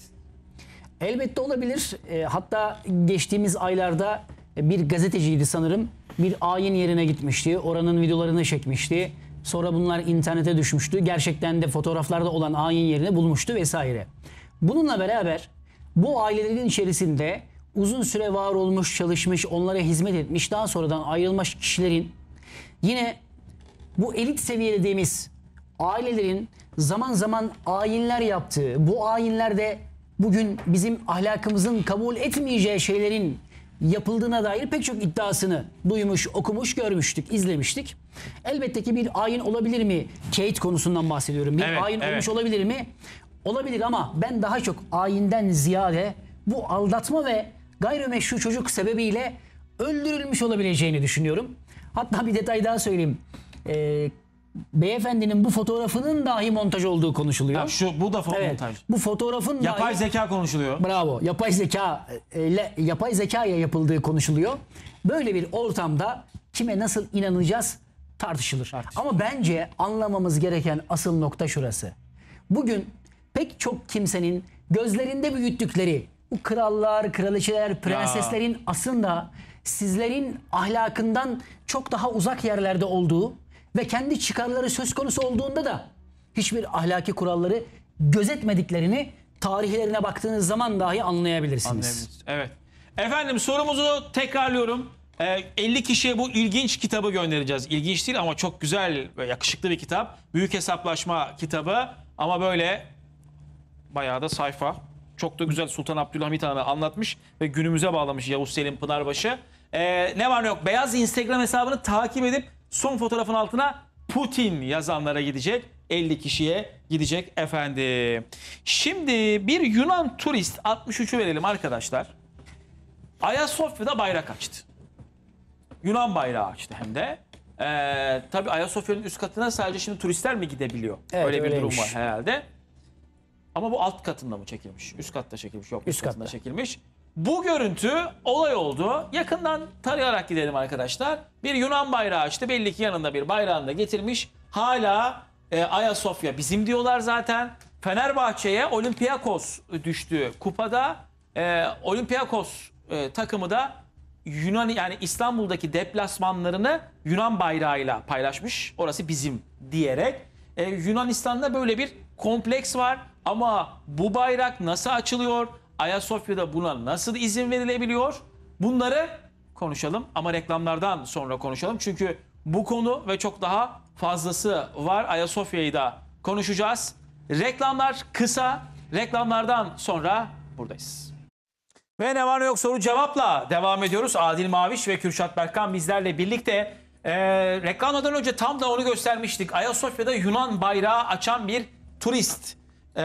Elbette olabilir. E, hatta geçtiğimiz aylarda bir gazeteciydi sanırım. Bir ayin yerine gitmişti. Oranın videolarını çekmişti. Sonra bunlar internete düşmüştü. Gerçekten de fotoğraflarda olan ayin yerine bulmuştu vesaire. Bununla beraber bu ailelerin içerisinde uzun süre var olmuş, çalışmış, onlara hizmet etmiş, daha sonradan ayrılmış kişilerin yine bu elit seviye dediğimiz ailelerin zaman zaman ayinler yaptığı, bu ayinlerde bugün bizim ahlakımızın kabul etmeyeceği şeylerin yapıldığına dair pek çok iddiasını duymuş, okumuş, görmüştük, izlemiştik. Elbette ki bir ayin olabilir mi? Kate konusundan bahsediyorum. Bir evet, ayin evet. olmuş olabilir mi? Olabilir ama ben daha çok ayinden ziyade bu aldatma ve gayrimeşru çocuk sebebiyle öldürülmüş olabileceğini düşünüyorum. Hatta bir detay daha söyleyeyim. Ee, beyefendinin bu fotoğrafının dahi montaj olduğu konuşuluyor. Ha, şu bu da evet, montaj. Bu fotoğrafın yapay dahi, zeka konuşuluyor. Bravo. Yapay zeka ile e, yapay zekaya yapıldığı konuşuluyor. Böyle bir ortamda kime nasıl inanacağız tartışılır. tartışılır. Ama bence anlamamız gereken asıl nokta şurası. Bugün pek çok kimsenin gözlerinde büyüttükleri bu krallar, kraliçeler, prenseslerin ya. aslında sizlerin ahlakından çok daha uzak yerlerde olduğu ve kendi çıkarları söz konusu olduğunda da hiçbir ahlaki kuralları gözetmediklerini tarihlerine baktığınız zaman dahi anlayabilirsiniz. Anlayabiliriz. Evet. Efendim sorumuzu tekrarlıyorum. E, ee, 50 kişiye bu ilginç kitabı göndereceğiz. İlginç değil ama çok güzel ve yakışıklı bir kitap. Büyük hesaplaşma kitabı ama böyle bayağı da sayfa. Çok da güzel Sultan Abdülhamit Hanı anlatmış ve günümüze bağlamış Yavuz Selim Pınarbaşı. E, ne var ne yok beyaz Instagram hesabını takip edip son fotoğrafın altına Putin yazanlara gidecek. 50 kişiye gidecek efendim. Şimdi bir Yunan turist 63'ü verelim arkadaşlar. Ayasofya'da bayrak açtı. Yunan bayrağı açtı hem de. Ee, tabii Ayasofya'nın üst katına sadece şimdi turistler mi gidebiliyor? Evet, öyle bir öyleymiş. durum var herhalde. Ama bu alt katında mı çekilmiş? Üst katta çekilmiş. Yok üst, üst katında çekilmiş. Bu görüntü olay oldu. Yakından tarayarak gidelim arkadaşlar. Bir Yunan bayrağı açtı. Belli ki yanında bir bayrağını da getirmiş. Hala e, Ayasofya bizim diyorlar zaten. Fenerbahçe'ye Olympiakos düştü kupada. E, Olympiakos e, takımı da Yunan yani İstanbul'daki deplasmanlarını Yunan bayrağıyla paylaşmış. Orası bizim diyerek. E, Yunanistan'da böyle bir kompleks var ama bu bayrak nasıl açılıyor? Ayasofya'da buna nasıl izin verilebiliyor? Bunları konuşalım ama reklamlardan sonra konuşalım. Çünkü bu konu ve çok daha fazlası var. Ayasofya'yı da konuşacağız. Reklamlar kısa. Reklamlardan sonra buradayız. Ve ne var ne yok soru cevapla devam ediyoruz. Adil Maviş ve Kürşat Berkan bizlerle birlikte. Ee, reklamdan önce tam da onu göstermiştik. Ayasofya'da Yunan bayrağı açan bir turist ee,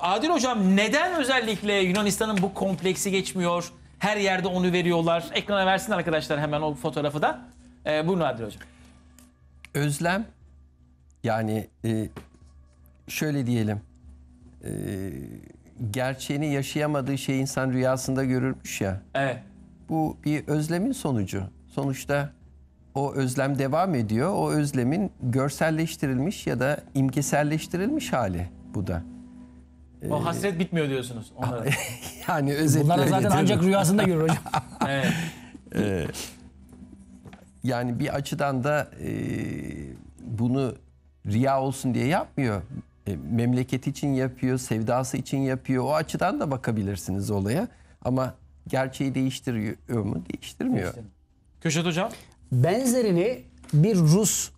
Adil Hocam neden özellikle Yunanistan'ın bu kompleksi geçmiyor? Her yerde onu veriyorlar. Ekrana versin arkadaşlar hemen o fotoğrafı da. Ee, buyurun Adil Hocam. Özlem yani e, şöyle diyelim. E, gerçeğini yaşayamadığı şey insan rüyasında görürmüş ya. Evet. Bu bir özlemin sonucu. Sonuçta o özlem devam ediyor. O özlemin görselleştirilmiş ya da imgeselleştirilmiş hali bu da. O ee, hasret bitmiyor diyorsunuz. Onlara. yani özetle Bunları zaten değil ancak rüyasında görür hocam. evet. Ee, yani bir açıdan da e, bunu riya olsun diye yapmıyor. E, memleket için yapıyor, sevdası için yapıyor. O açıdan da bakabilirsiniz olaya. Ama gerçeği değiştiriyor mu? Değiştirmiyor. Köşet Hocam. Benzerini bir Rus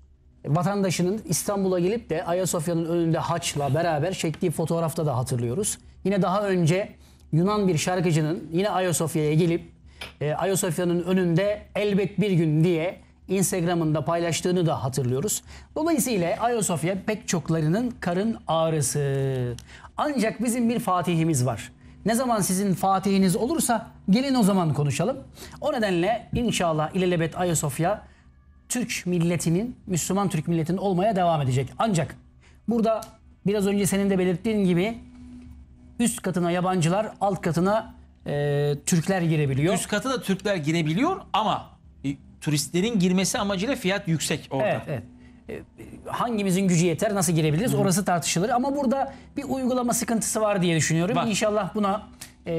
vatandaşının İstanbul'a gelip de Ayasofya'nın önünde haçla beraber çektiği fotoğrafta da hatırlıyoruz. Yine daha önce Yunan bir şarkıcının yine Ayasofya'ya gelip e, Ayasofya'nın önünde elbet bir gün diye Instagram'ında paylaştığını da hatırlıyoruz. Dolayısıyla Ayasofya pek çoklarının karın ağrısı. Ancak bizim bir fatihimiz var. Ne zaman sizin fatihiniz olursa gelin o zaman konuşalım. O nedenle inşallah ilelebet Ayasofya Türk milletinin, Müslüman Türk milletinin olmaya devam edecek. Ancak burada biraz önce senin de belirttiğin gibi üst katına yabancılar, alt katına e, Türkler girebiliyor. Üst katı da Türkler girebiliyor ama e, turistlerin girmesi amacıyla fiyat yüksek orada. Evet, evet. E, e, hangimizin gücü yeter, nasıl girebiliriz Hı. orası tartışılır. Ama burada bir uygulama sıkıntısı var diye düşünüyorum. Bak. İnşallah buna e,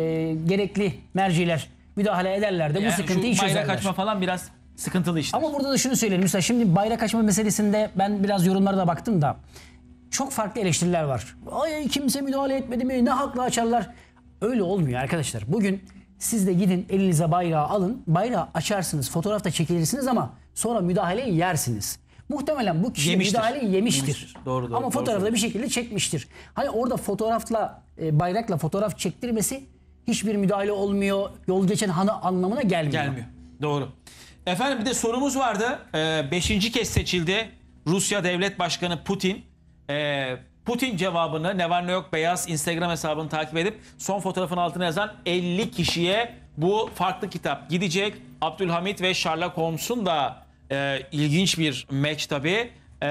gerekli merciler müdahale ederler de yani bu sıkıntıyı çözerler. Bayrak kaçma falan biraz Sıkıntılı işler. Ama burada da şunu söyleyelim. Mesela şimdi bayrak açma meselesinde ben biraz yorumlara da baktım da çok farklı eleştiriler var. Ay kimse müdahale etmedi mi? Ne hakla açarlar? Öyle olmuyor arkadaşlar. Bugün siz de gidin elinize bayrağı alın. Bayrağı açarsınız. Fotoğrafta çekilirsiniz ama sonra müdahaleyi yersiniz. Muhtemelen bu kişi yemiştir. müdahaleyi yemiştir. yemiştir. Doğru, doğru, ama fotoğrafı da bir şekilde çekmiştir. Hani orada fotoğrafla e, bayrakla fotoğraf çektirmesi hiçbir müdahale olmuyor. Yol geçen hanı anlamına gelmiyor. Gelmiyor. Doğru. Efendim bir de sorumuz vardı. Ee, beşinci kez seçildi Rusya Devlet Başkanı Putin. Ee, Putin cevabını ne var ne yok beyaz Instagram hesabını takip edip son fotoğrafın altına yazan 50 kişiye bu farklı kitap gidecek. Abdülhamit ve Sherlock Holmes'un da e, ilginç bir match tabii. E,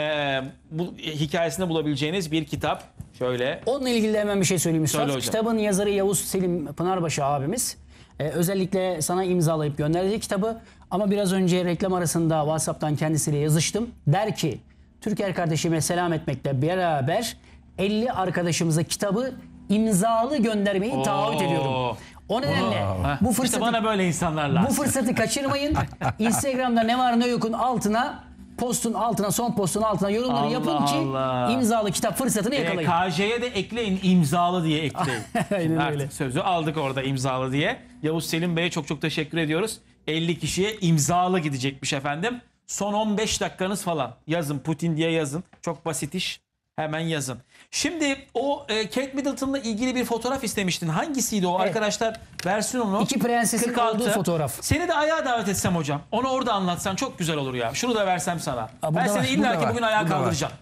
bu hikayesinde bulabileceğiniz bir kitap. Şöyle. Onunla ilgili hemen bir şey söyleyeyim Üstad. Kitabın yazarı Yavuz Selim Pınarbaşı abimiz. Ee, özellikle sana imzalayıp gönderdiği kitabı ama biraz önce reklam arasında WhatsApp'tan kendisiyle yazıştım. Der ki Türker kardeşime selam etmekle beraber 50 arkadaşımıza kitabı imzalı göndermeyi Oo. taahhüt ediyorum. O nedenle Oo. bu fırsatı işte bana böyle insanlar lazım. Bu fırsatı kaçırmayın. Instagram'da ne var ne yokun altına postun altına son postun altına yorumları Allah yapın ki Allah. imzalı kitap fırsatını e, yakalayın. E, KJ'ye de ekleyin imzalı diye ekleyin. Aynen öyle. sözü aldık orada imzalı diye. Yavuz Selim Bey'e çok çok teşekkür ediyoruz. 50 kişiye imzalı gidecekmiş efendim. Son 15 dakikanız falan yazın Putin diye yazın. Çok basit iş. Hemen yazın. Şimdi o e, Kate Middleton'la ilgili bir fotoğraf istemiştin. Hangisiydi o? Evet. Arkadaşlar versin onu. İki prensesin 46. olduğu fotoğraf. Seni de ayağa davet etsem hocam. Onu orada anlatsan çok güzel olur ya. Şunu da versem sana. Aa, ben seni illa ki bugün ayağa kaldıracağım.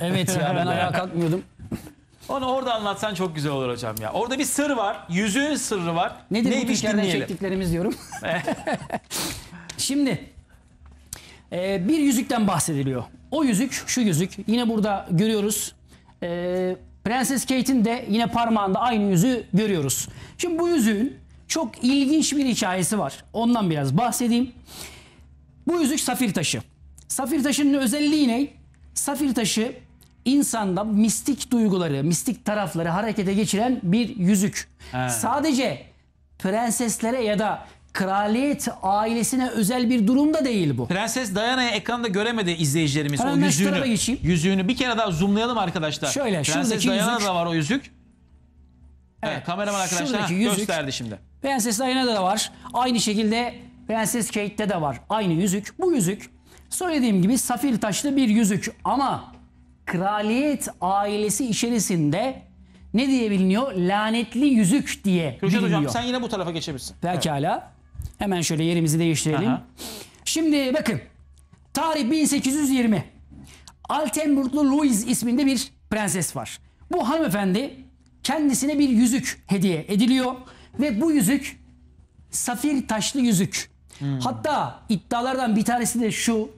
evet ya ben ayağa kalkmıyordum. Onu orada anlatsan çok güzel olur hocam ya. Orada bir sır var. Yüzüğün sırrı var. Nedir bu Neymiş dükkandan dinleyelim. çektiklerimiz diyorum. Şimdi e, bir yüzükten bahsediliyor. O yüzük şu yüzük yine burada görüyoruz. E, Prenses Kate'in de yine parmağında aynı yüzüğü görüyoruz. Şimdi bu yüzüğün çok ilginç bir hikayesi var. Ondan biraz bahsedeyim. Bu yüzük safir taşı. Safir taşının özelliği ne? Safir taşı insanda mistik duyguları, mistik tarafları harekete geçiren bir yüzük. Evet. Sadece prenseslere ya da kraliyet ailesine özel bir durumda değil bu. Prenses Diana'yı ekranda göremedi izleyicilerimiz Hemen o yüzüğünü. Geçeyim. Yüzüğünü bir kere daha zoomlayalım arkadaşlar. Şöyle Prenses Diana da var o yüzük. Evet, evet kameraman arkadaşlar yüzük, gösterdi şimdi. Prenses Diana'da da var. Aynı şekilde Prenses Kate'de de var. Aynı yüzük. Bu yüzük söylediğim gibi safir taşlı bir yüzük ama kraliyet ailesi içerisinde ne diye biliniyor? Lanetli yüzük diye Kürşat biliniyor. Hocam sen yine bu tarafa geçebilirsin. Pekala. Evet. Hemen şöyle yerimizi değiştirelim. Aha. Şimdi bakın. Tarih 1820. Altenburglu Louise isminde bir prenses var. Bu hanımefendi kendisine bir yüzük hediye ediliyor. Ve bu yüzük safir taşlı yüzük. Hmm. Hatta iddialardan bir tanesi de şu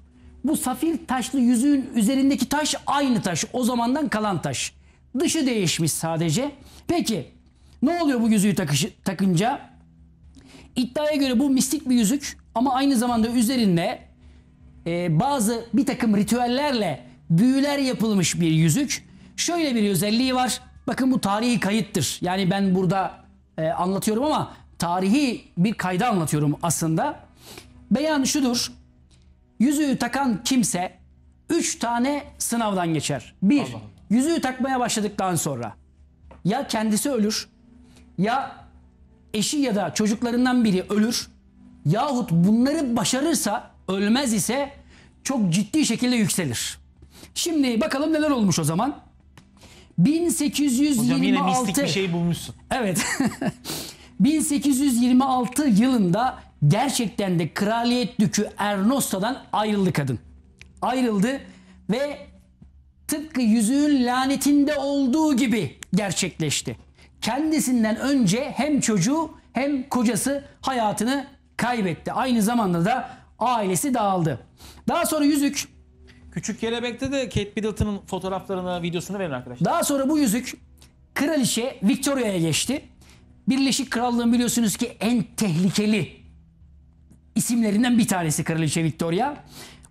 bu safir taşlı yüzüğün üzerindeki taş aynı taş. O zamandan kalan taş. Dışı değişmiş sadece. Peki ne oluyor bu yüzüğü takışı, takınca? İddiaya göre bu mistik bir yüzük ama aynı zamanda üzerinde e, bazı bir takım ritüellerle büyüler yapılmış bir yüzük. Şöyle bir özelliği var. Bakın bu tarihi kayıttır. Yani ben burada e, anlatıyorum ama tarihi bir kayda anlatıyorum aslında. Beyan şudur yüzüğü takan kimse üç tane sınavdan geçer. Bir, Allah yüzüğü takmaya başladıktan sonra ya kendisi ölür ya eşi ya da çocuklarından biri ölür yahut bunları başarırsa ölmez ise çok ciddi şekilde yükselir. Şimdi bakalım neler olmuş o zaman. 1826 Hocam yine mistik bir şey bulmuşsun. Evet. 1826 yılında gerçekten de kraliyet dükü Ernosta'dan ayrıldı kadın. Ayrıldı ve tıpkı yüzüğün lanetinde olduğu gibi gerçekleşti. Kendisinden önce hem çocuğu hem kocası hayatını kaybetti. Aynı zamanda da ailesi dağıldı. Daha sonra yüzük Küçük Kelebek'te de Kate Middleton'ın fotoğraflarını, videosunu verin arkadaşlar. daha sonra bu yüzük kraliçe Victoria'ya geçti. Birleşik Krallığın biliyorsunuz ki en tehlikeli isimlerinden bir tanesi Kraliçe Victoria.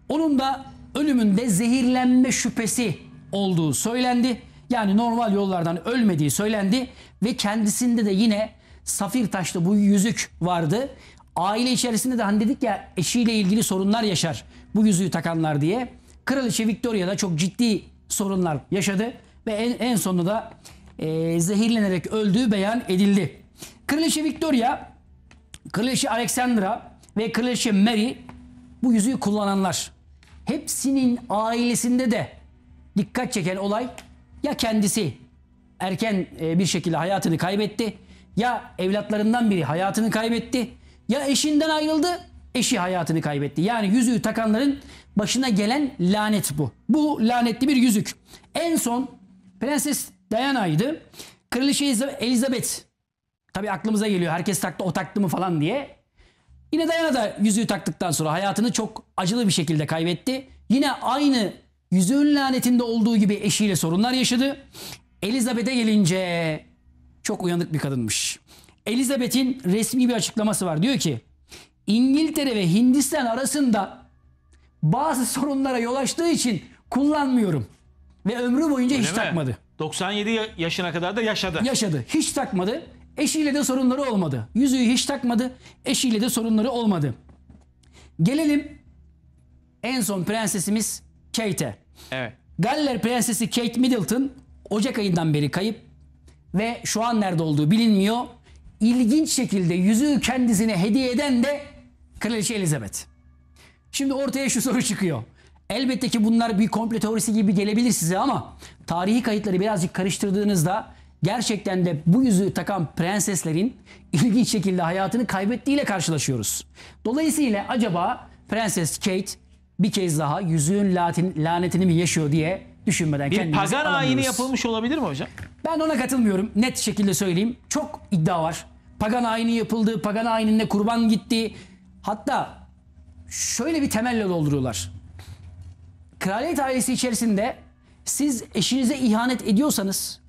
Onun da ölümünde zehirlenme şüphesi olduğu söylendi. Yani normal yollardan ölmediği söylendi ve kendisinde de yine safir taşlı bu yüzük vardı. Aile içerisinde de hani dedik ya eşiyle ilgili sorunlar yaşar bu yüzüğü takanlar diye. Kraliçe Victoria da çok ciddi sorunlar yaşadı ve en, en sonunda da e, zehirlenerek öldüğü beyan edildi. Kraliçe Victoria, Kraliçe Alexandra ve Kraliçe Mary bu yüzüğü kullananlar. Hepsinin ailesinde de dikkat çeken olay ya kendisi erken e, bir şekilde hayatını kaybetti ya evlatlarından biri hayatını kaybetti ya eşinden ayrıldı eşi hayatını kaybetti. Yani yüzüğü takanların başına gelen lanet bu. Bu lanetli bir yüzük. En son Prenses Diana'ydı. Kraliçe Elizabeth. Tabi aklımıza geliyor herkes taktı o taktı mı falan diye. Yine Diana da yüzüğü taktıktan sonra hayatını çok acılı bir şekilde kaybetti. Yine aynı yüzüğün lanetinde olduğu gibi eşiyle sorunlar yaşadı. Elizabeth'e gelince çok uyanık bir kadınmış. Elizabeth'in resmi bir açıklaması var. Diyor ki İngiltere ve Hindistan arasında bazı sorunlara yol açtığı için kullanmıyorum. Ve ömrü boyunca Öyle hiç mi? takmadı. 97 yaşına kadar da yaşadı. Yaşadı. Hiç takmadı. Eşiyle de sorunları olmadı. Yüzüğü hiç takmadı. Eşiyle de sorunları olmadı. Gelelim en son prensesimiz Kate'e. Evet. Galler prensesi Kate Middleton Ocak ayından beri kayıp ve şu an nerede olduğu bilinmiyor. İlginç şekilde yüzüğü kendisine hediye eden de Kraliçe Elizabeth. Şimdi ortaya şu soru çıkıyor. Elbette ki bunlar bir komplo teorisi gibi gelebilir size ama tarihi kayıtları birazcık karıştırdığınızda gerçekten de bu yüzüğü takan prenseslerin ilginç şekilde hayatını kaybettiğiyle karşılaşıyoruz. Dolayısıyla acaba Prenses Kate bir kez daha yüzüğün latin, lanetini mi yaşıyor diye düşünmeden Bir pagan ayini yapılmış olabilir mi hocam? Ben ona katılmıyorum. Net şekilde söyleyeyim. Çok iddia var. Pagan ayini yapıldı, pagan ayininde kurban gitti. Hatta şöyle bir temelle dolduruyorlar. Kraliyet ailesi içerisinde siz eşinize ihanet ediyorsanız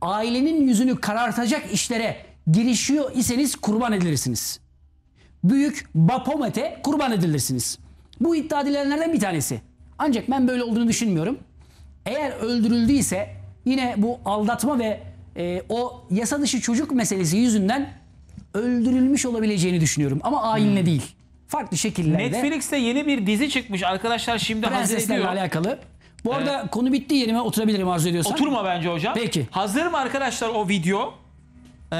ailenin yüzünü karartacak işlere girişiyor iseniz kurban edilirsiniz. Büyük Bapomete kurban edilirsiniz. Bu iddia edilenlerden bir tanesi. Ancak ben böyle olduğunu düşünmüyorum. Eğer öldürüldüyse yine bu aldatma ve e, o yasa dışı çocuk meselesi yüzünden öldürülmüş olabileceğini düşünüyorum. Ama ayinle hmm. değil. Farklı şekillerde. Netflix'te yeni bir dizi çıkmış arkadaşlar şimdi hazır ediyor. alakalı. Bu arada konu bitti yerime oturabilirim arzu ediyorsan. Oturma bence hocam. Peki. Hazırım arkadaşlar o video? Ee,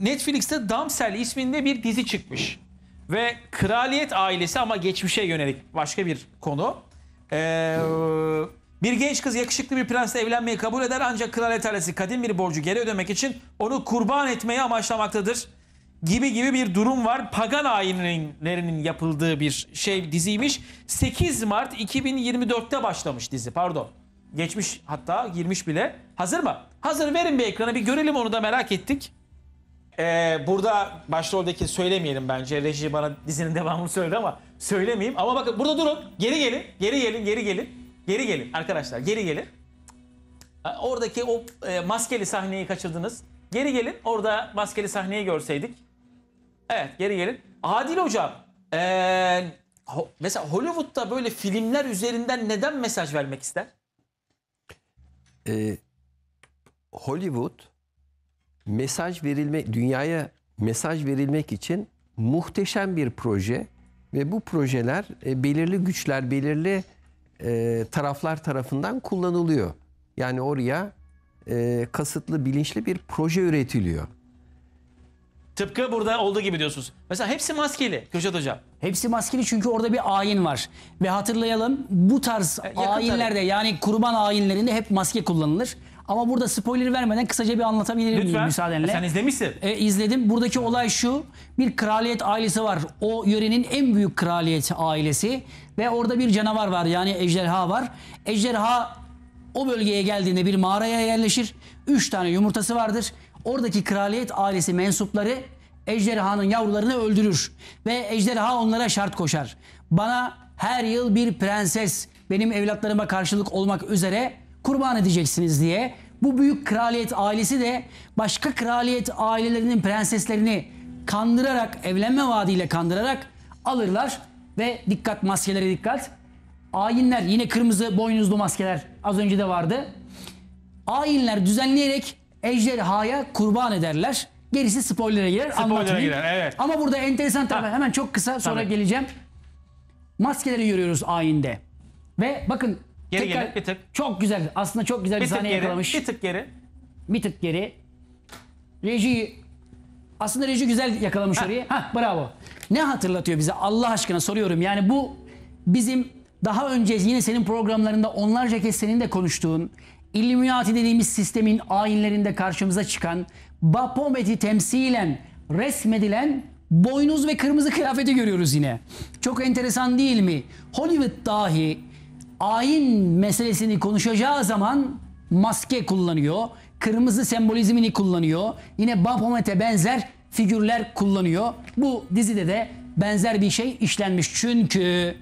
Netflix'te Damsel isminde bir dizi çıkmış. Ve kraliyet ailesi ama geçmişe yönelik başka bir konu. Ee, bir genç kız yakışıklı bir prensle evlenmeyi kabul eder ancak kraliyet ailesi kadim bir borcu geri ödemek için onu kurban etmeyi amaçlamaktadır gibi gibi bir durum var. Pagan ayinlerinin yapıldığı bir şey diziymiş. 8 Mart 2024'te başlamış dizi pardon. Geçmiş hatta girmiş bile. Hazır mı? Hazır verin bir ekrana bir görelim onu da merak ettik. Ee, burada başroldeki söylemeyelim bence. Reji bana dizinin devamını söyledi ama söylemeyeyim. Ama bakın burada durun. Geri gelin. Geri gelin. Geri gelin. Geri gelin arkadaşlar. Geri gelin. Ee, oradaki o e, maskeli sahneyi kaçırdınız. Geri gelin. Orada maskeli sahneyi görseydik. Evet geri gelin. Adil hocam ee, ho mesela Hollywood'da böyle filmler üzerinden neden mesaj vermek ister? Ee, Hollywood mesaj verilme dünyaya mesaj verilmek için muhteşem bir proje ve bu projeler e, belirli güçler belirli e, taraflar tarafından kullanılıyor. Yani oraya e, kasıtlı bilinçli bir proje üretiliyor. Tıpkı burada olduğu gibi diyorsunuz. Mesela hepsi maskeli Kürşat Hocam. Hepsi maskeli çünkü orada bir ayin var. Ve hatırlayalım bu tarz e, Yakın ayinlerde tarih. yani kurban ayinlerinde hep maske kullanılır. Ama burada spoiler vermeden kısaca bir anlatabilirim Lütfen. E, müsaadenle. Sen izlemişsin. E, İzledim. Buradaki olay şu. Bir kraliyet ailesi var. O yörenin en büyük kraliyet ailesi. Ve orada bir canavar var yani ejderha var. Ejderha o bölgeye geldiğinde bir mağaraya yerleşir. Üç tane yumurtası vardır oradaki kraliyet ailesi mensupları ejderhanın yavrularını öldürür ve ejderha onlara şart koşar. Bana her yıl bir prenses benim evlatlarıma karşılık olmak üzere kurban edeceksiniz diye bu büyük kraliyet ailesi de başka kraliyet ailelerinin prenseslerini kandırarak, evlenme vaadiyle kandırarak alırlar ve dikkat maskelere dikkat. Ayinler yine kırmızı boynuzlu maskeler az önce de vardı. Ayinler düzenleyerek ejderhaya kurban ederler. Gerisi spoiler'e girer. Spoiler'e girer, evet. Ama burada enteresan tabi, hemen çok kısa sonra Tabii. geleceğim. Maskeleri görüyoruz ayinde. Ve bakın Geri tekrar gelip bir tık. çok güzel aslında çok güzel bir, Bir sahne geri, yakalamış. bir tık geri. Bir tık geri. Reji aslında reji güzel yakalamış orayı. Ha bravo. Ne hatırlatıyor bize Allah aşkına soruyorum. Yani bu bizim daha önce yine senin programlarında onlarca kez senin de konuştuğun İlluminati dediğimiz sistemin ayinlerinde karşımıza çıkan Bapometi temsilen resmedilen boynuz ve kırmızı kıyafeti görüyoruz yine. Çok enteresan değil mi? Hollywood dahi ayin meselesini konuşacağı zaman maske kullanıyor. Kırmızı sembolizmini kullanıyor. Yine Bapomete benzer figürler kullanıyor. Bu dizide de benzer bir şey işlenmiş. Çünkü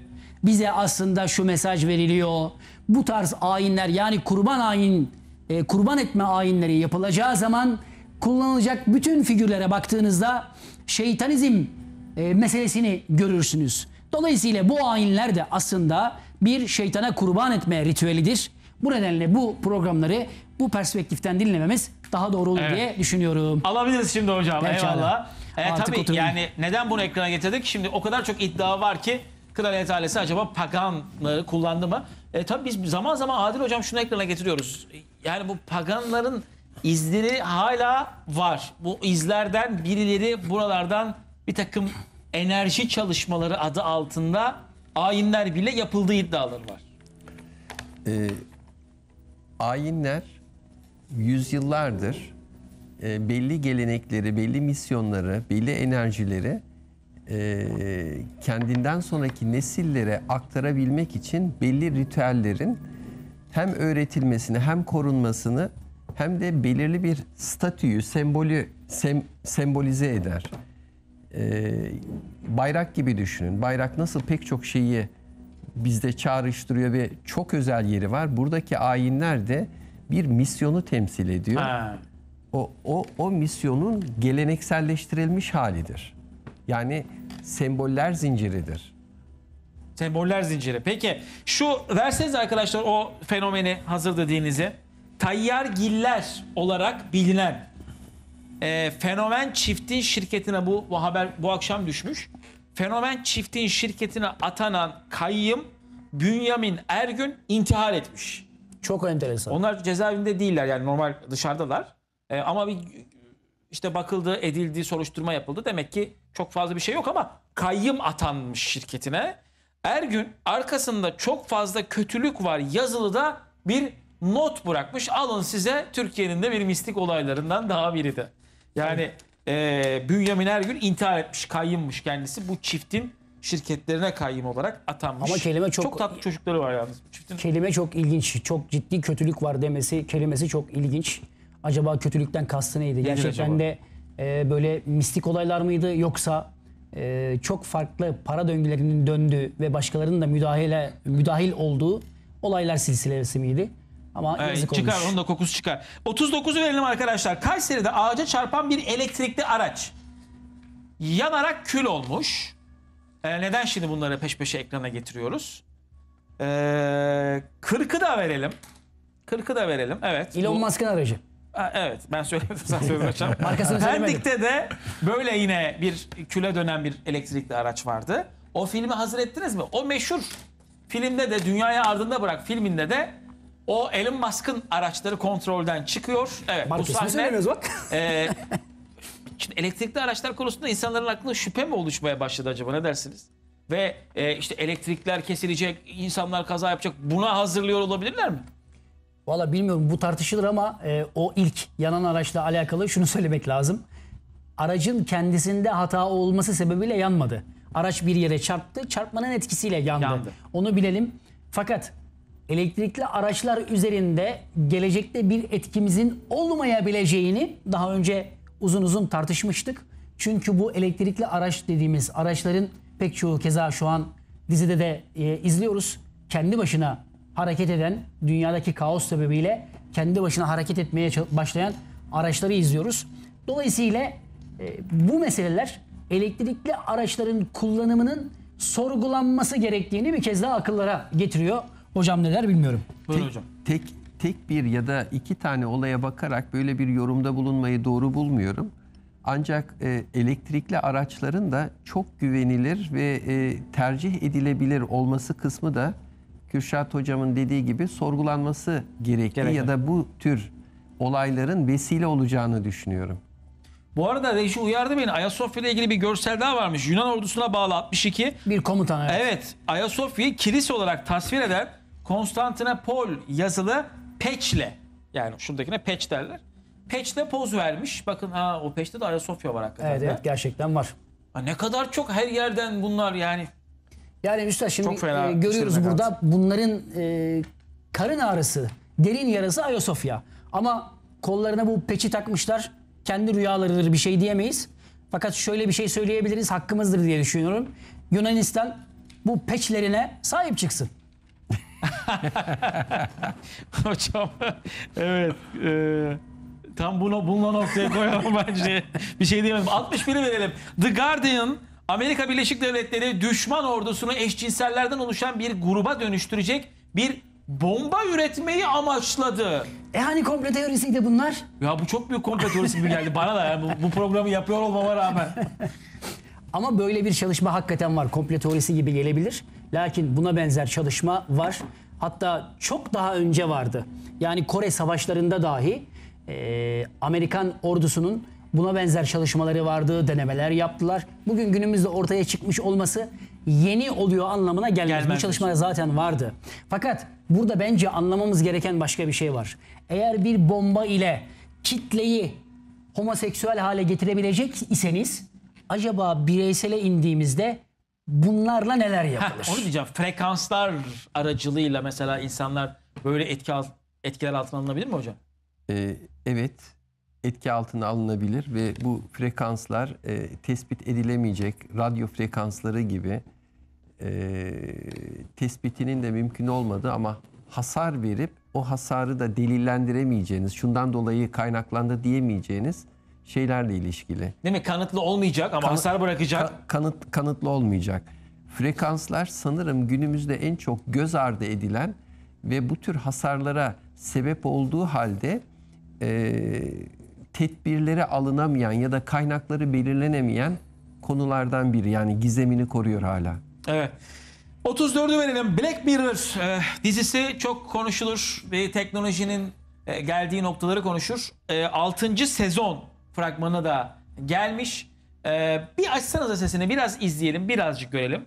bize aslında şu mesaj veriliyor bu tarz ayinler yani kurban ayin, e, kurban etme ayinleri yapılacağı zaman kullanılacak bütün figürlere baktığınızda şeytanizm e, meselesini görürsünüz. Dolayısıyla bu ayinler de aslında bir şeytana kurban etme ritüelidir. Bu nedenle bu programları bu perspektiften dinlememiz daha doğru olur evet. diye düşünüyorum. Alabiliriz şimdi hocam. Pekala. Eyvallah. E, tabii oturun. yani neden bunu ekrana getirdik? Şimdi o kadar çok iddia var ki Kraliyet ailesi acaba paganları kullandı mı? E, tabii biz zaman zaman Adil Hocam şunu ekrana getiriyoruz. Yani bu paganların izleri hala var. Bu izlerden birileri buralardan bir takım enerji çalışmaları adı altında ayinler bile yapıldığı iddiaları var. E, ayinler yüzyıllardır e, belli gelenekleri, belli misyonları, belli enerjileri e, kendinden sonraki nesillere aktarabilmek için belli ritüellerin hem öğretilmesini hem korunmasını hem de belirli bir statüyü, sembolü sem, sembolize eder. Ee, bayrak gibi düşünün. Bayrak nasıl pek çok şeyi bizde çağrıştırıyor ve çok özel yeri var. Buradaki ayinler de bir misyonu temsil ediyor. Ha. O, o, o misyonun gelenekselleştirilmiş halidir. Yani semboller zinciridir. Semboller zinciri. Peki şu verseniz arkadaşlar o fenomeni hazır dediğinizi. giller olarak bilinen e, fenomen çiftin şirketine bu, bu haber bu akşam düşmüş. Fenomen çiftin şirketine atanan kayyım Bünyamin Ergün intihar etmiş. Çok enteresan. Onlar cezaevinde değiller yani normal dışarıdalar. E, ama bir işte bakıldı, edildi, soruşturma yapıldı. Demek ki çok fazla bir şey yok ama kayyım atanmış şirketine. Ergün arkasında çok fazla kötülük var yazılı da bir not bırakmış. Alın size Türkiye'nin de bir mistik olaylarından daha biri de. Yani e, Bünyamin Ergün intihar etmiş, kayyımmış kendisi. Bu çiftin şirketlerine kayyım olarak atanmış. Ama kelime çok... Çok tatlı çocukları var yalnız. Çiftin... Kelime çok ilginç. Çok ciddi kötülük var demesi kelimesi çok ilginç acaba kötülükten kastı neydi? Nedir Gerçekten acaba? de e, böyle mistik olaylar mıydı yoksa e, çok farklı para döngülerinin döndüğü ve başkalarının da müdahale müdahil olduğu olaylar silsilesi miydi? Ama Evet, yazık çıkar olmuş. onun da kokusu çıkar. 39'u verelim arkadaşlar. Kayseri'de ağaca çarpan bir elektrikli araç yanarak kül olmuş. Ee, neden şimdi bunları peş peşe ekrana getiriyoruz? Ee, 40'ı da verelim. 40'ı da verelim. Evet. Elon Bu- Musk'ın aracı evet ben söylemedim sen sözünü Markasını söylemedim. Pendik'te de böyle yine bir küle dönen bir elektrikli araç vardı. O filmi hazır ettiniz mi? O meşhur filmde de Dünyaya Ardında Bırak filminde de o Elon Musk'ın araçları kontrolden çıkıyor. Evet Markasını bu söylemiyoruz bak. e, şimdi elektrikli araçlar konusunda insanların aklına şüphe mi oluşmaya başladı acaba ne dersiniz? Ve e, işte elektrikler kesilecek, insanlar kaza yapacak buna hazırlıyor olabilirler mi? Valla bilmiyorum bu tartışılır ama e, o ilk yanan araçla alakalı şunu söylemek lazım. Aracın kendisinde hata olması sebebiyle yanmadı. Araç bir yere çarptı. Çarpmanın etkisiyle yandı. yandı. Onu bilelim. Fakat elektrikli araçlar üzerinde gelecekte bir etkimizin olmayabileceğini daha önce uzun uzun tartışmıştık. Çünkü bu elektrikli araç dediğimiz araçların pek çoğu keza şu an dizide de e, izliyoruz. Kendi başına hareket eden, dünyadaki kaos sebebiyle kendi başına hareket etmeye başlayan araçları izliyoruz. Dolayısıyla e, bu meseleler elektrikli araçların kullanımının sorgulanması gerektiğini bir kez daha akıllara getiriyor. Hocam neler bilmiyorum. Buyurun tek, hocam. Tek, tek bir ya da iki tane olaya bakarak böyle bir yorumda bulunmayı doğru bulmuyorum. Ancak e, elektrikli araçların da çok güvenilir ve e, tercih edilebilir olması kısmı da Kürşat Hocam'ın dediği gibi sorgulanması gerekli Gerek. ya da bu tür olayların vesile olacağını düşünüyorum. Bu arada Reji uyardı beni. Ayasofya ile ilgili bir görsel daha varmış. Yunan ordusuna bağlı 62. Bir komutan evet. Evet. Ayasofya'yı kilise olarak tasvir eden Konstantinopol yazılı peçle. Yani şuradakine peç derler. Peçle poz vermiş. Bakın ha o peçte de Ayasofya var hakikaten. Evet, evet gerçekten var. Ha, ne kadar çok her yerden bunlar yani yani Üstad şimdi Çok fena e, görüyoruz burada kaldı. bunların e, karın ağrısı, derin yarası Ayasofya. Ama kollarına bu peçi takmışlar. Kendi rüyalarıdır bir şey diyemeyiz. Fakat şöyle bir şey söyleyebiliriz hakkımızdır diye düşünüyorum. Yunanistan bu peçlerine sahip çıksın. Hocam evet e, tam bunu bununla noktaya koyalım bence. Bir şey diyemedim. 61'i verelim. The Guardian Amerika Birleşik Devletleri düşman ordusunu eşcinsellerden oluşan bir gruba dönüştürecek bir bomba üretmeyi amaçladı. E hani komple teorisiydi bunlar? Ya bu çok büyük komple teorisi gibi geldi bana da yani bu, bu programı yapıyor olmama rağmen. Ama böyle bir çalışma hakikaten var. komple teorisi gibi gelebilir. Lakin buna benzer çalışma var. Hatta çok daha önce vardı. Yani Kore savaşlarında dahi e, Amerikan ordusunun Buna benzer çalışmaları vardı, denemeler yaptılar. Bugün günümüzde ortaya çıkmış olması yeni oluyor anlamına gelmez. gelmez. Bu çalışmalar zaten vardı. Fakat burada bence anlamamız gereken başka bir şey var. Eğer bir bomba ile kitleyi homoseksüel hale getirebilecek iseniz acaba bireysele indiğimizde bunlarla neler yapılır? Heh, onu diyeceğim. Frekanslar aracılığıyla mesela insanlar böyle etki alt, etkiler altına alınabilir mi hocam? Ee, evet etki altına alınabilir ve bu frekanslar e, tespit edilemeyecek radyo frekansları gibi e, tespitinin de mümkün olmadığı ama hasar verip o hasarı da delillendiremeyeceğiniz, şundan dolayı kaynaklandı diyemeyeceğiniz şeylerle ilişkili. Değil mi? Kanıtlı olmayacak ama kan, hasar bırakacak. Ka, kanıt kanıtlı olmayacak. Frekanslar sanırım günümüzde en çok göz ardı edilen ve bu tür hasarlara sebep olduğu halde e, tedbirleri alınamayan ya da kaynakları belirlenemeyen konulardan biri. Yani gizemini koruyor hala. Evet. 34'ü verelim. Black Mirror e, dizisi çok konuşulur ve teknolojinin e, geldiği noktaları konuşur. E, 6. sezon fragmanı da gelmiş. E, bir açsanıza sesini biraz izleyelim, birazcık görelim.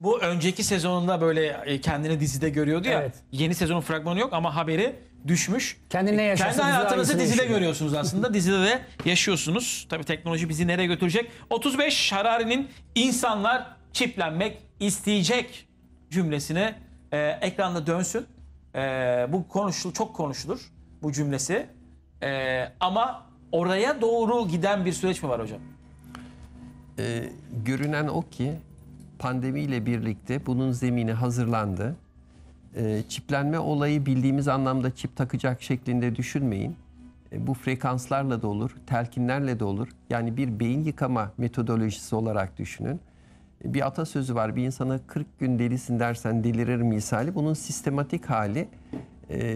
Bu önceki sezonunda böyle e, kendini dizide görüyordu ya. Evet. Yeni sezonun fragmanı yok ama haberi düşmüş. Kendini ne yaşarsa e, Kendi hayatınızı dizide görüyorsunuz aslında. dizide de yaşıyorsunuz. Tabii teknoloji bizi nereye götürecek? 35 Harari'nin insanlar çiplenmek isteyecek cümlesini e, ekranda dönsün. E, bu konuşulur çok konuşulur bu cümlesi. E, ama oraya doğru giden bir süreç mi var hocam? Ee, görünen o ki pandemiyle birlikte bunun zemini hazırlandı e, çiplenme olayı bildiğimiz anlamda çip takacak şeklinde düşünmeyin. E, bu frekanslarla da olur, telkinlerle de olur. Yani bir beyin yıkama metodolojisi olarak düşünün. E, bir atasözü var, bir insana 40 gün delisin dersen delirir misali. Bunun sistematik hali e,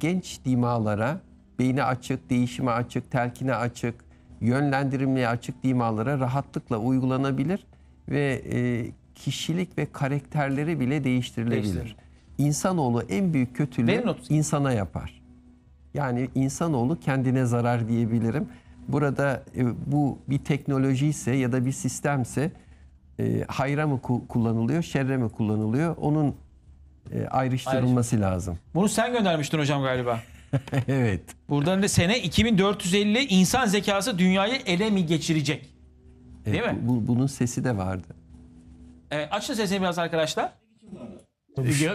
genç dimalara, beyni açık, değişime açık, telkine açık, yönlendirilmeye açık dimalara rahatlıkla uygulanabilir ve e, kişilik ve karakterleri bile değiştirilebilir. Değiştir insanoğlu en büyük kötülüğü insana yapar. Yani insanoğlu kendine zarar diyebilirim. Burada e, bu bir teknoloji ise ya da bir sistemse e, hayra mı ku kullanılıyor, şerre mi kullanılıyor? Onun e, ayrıştırılması Ayrıca. lazım. Bunu sen göndermiştin hocam galiba. evet. Buradan da sene 2450 insan zekası dünyayı ele mi geçirecek? E, Değil evet, mi? Bu, bunun sesi de vardı. E, açın sesini biraz arkadaşlar.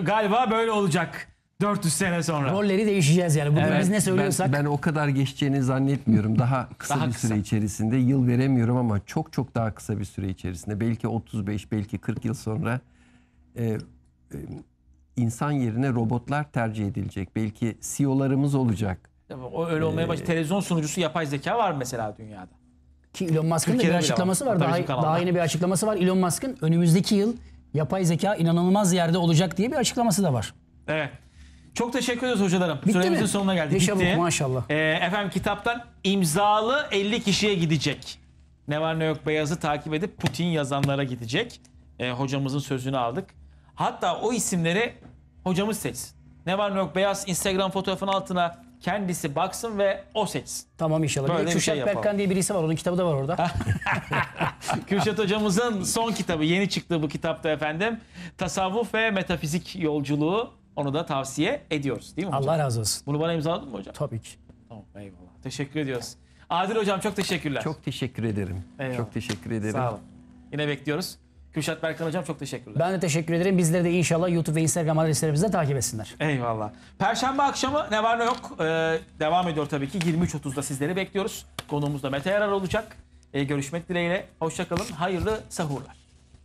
Galiba böyle olacak. 400 sene sonra. Rolleri değişeceğiz yani. Bugün evet, biz ne söylüyorsak. Ben, ben o kadar geçeceğini zannetmiyorum. Daha kısa daha bir kısa. süre içerisinde. Yıl veremiyorum ama çok çok daha kısa bir süre içerisinde. Belki 35, belki 40 yıl sonra e, e, insan yerine robotlar tercih edilecek. Belki CEO'larımız olacak. O öyle olmaya ee, başladı. E, Televizyon sunucusu yapay zeka var mesela dünyada. Ki Elon Musk'ın da bir açıklaması var. Daha, daha yeni bir açıklaması var. Elon Musk'ın önümüzdeki yıl yapay zeka inanılmaz yerde olacak diye bir açıklaması da var. Evet. Çok teşekkür ediyoruz hocalarım. Bitti Süremizin mi? sonuna geldik. Yaşadık Bitti. maşallah. Ee, efendim kitaptan imzalı 50 kişiye gidecek. Ne var ne yok beyazı takip edip Putin yazanlara gidecek. Ee, hocamızın sözünü aldık. Hatta o isimleri hocamız seçsin. Ne var ne yok beyaz Instagram fotoğrafın altına kendisi baksın ve o seçsin. Tamam inşallah. Böyle bir de bir Kürşat şey Berkan diye birisi var. Onun kitabı da var orada. Kürşat hocamızın son kitabı. Yeni çıktığı bu kitapta efendim. Tasavvuf ve metafizik yolculuğu. Onu da tavsiye ediyoruz değil mi hocam? Allah razı olsun. Bunu bana imzaladın mı hocam? Tabii ki. Tamam eyvallah. Teşekkür ediyoruz. Adil hocam çok teşekkürler. Çok teşekkür ederim. Eyvallah. Çok teşekkür ederim. Sağ olun. Yine bekliyoruz. Kürşat Berkan Hocam çok teşekkürler. Ben de teşekkür ederim. Bizleri de inşallah YouTube ve Instagram adreslerimizde takip etsinler. Eyvallah. Perşembe akşamı ne var ne yok ee, devam ediyor tabii ki. 23.30'da sizleri bekliyoruz. Konuğumuz da Mete Yarar olacak. Ee, görüşmek dileğiyle. Hoşçakalın. Hayırlı sahurlar.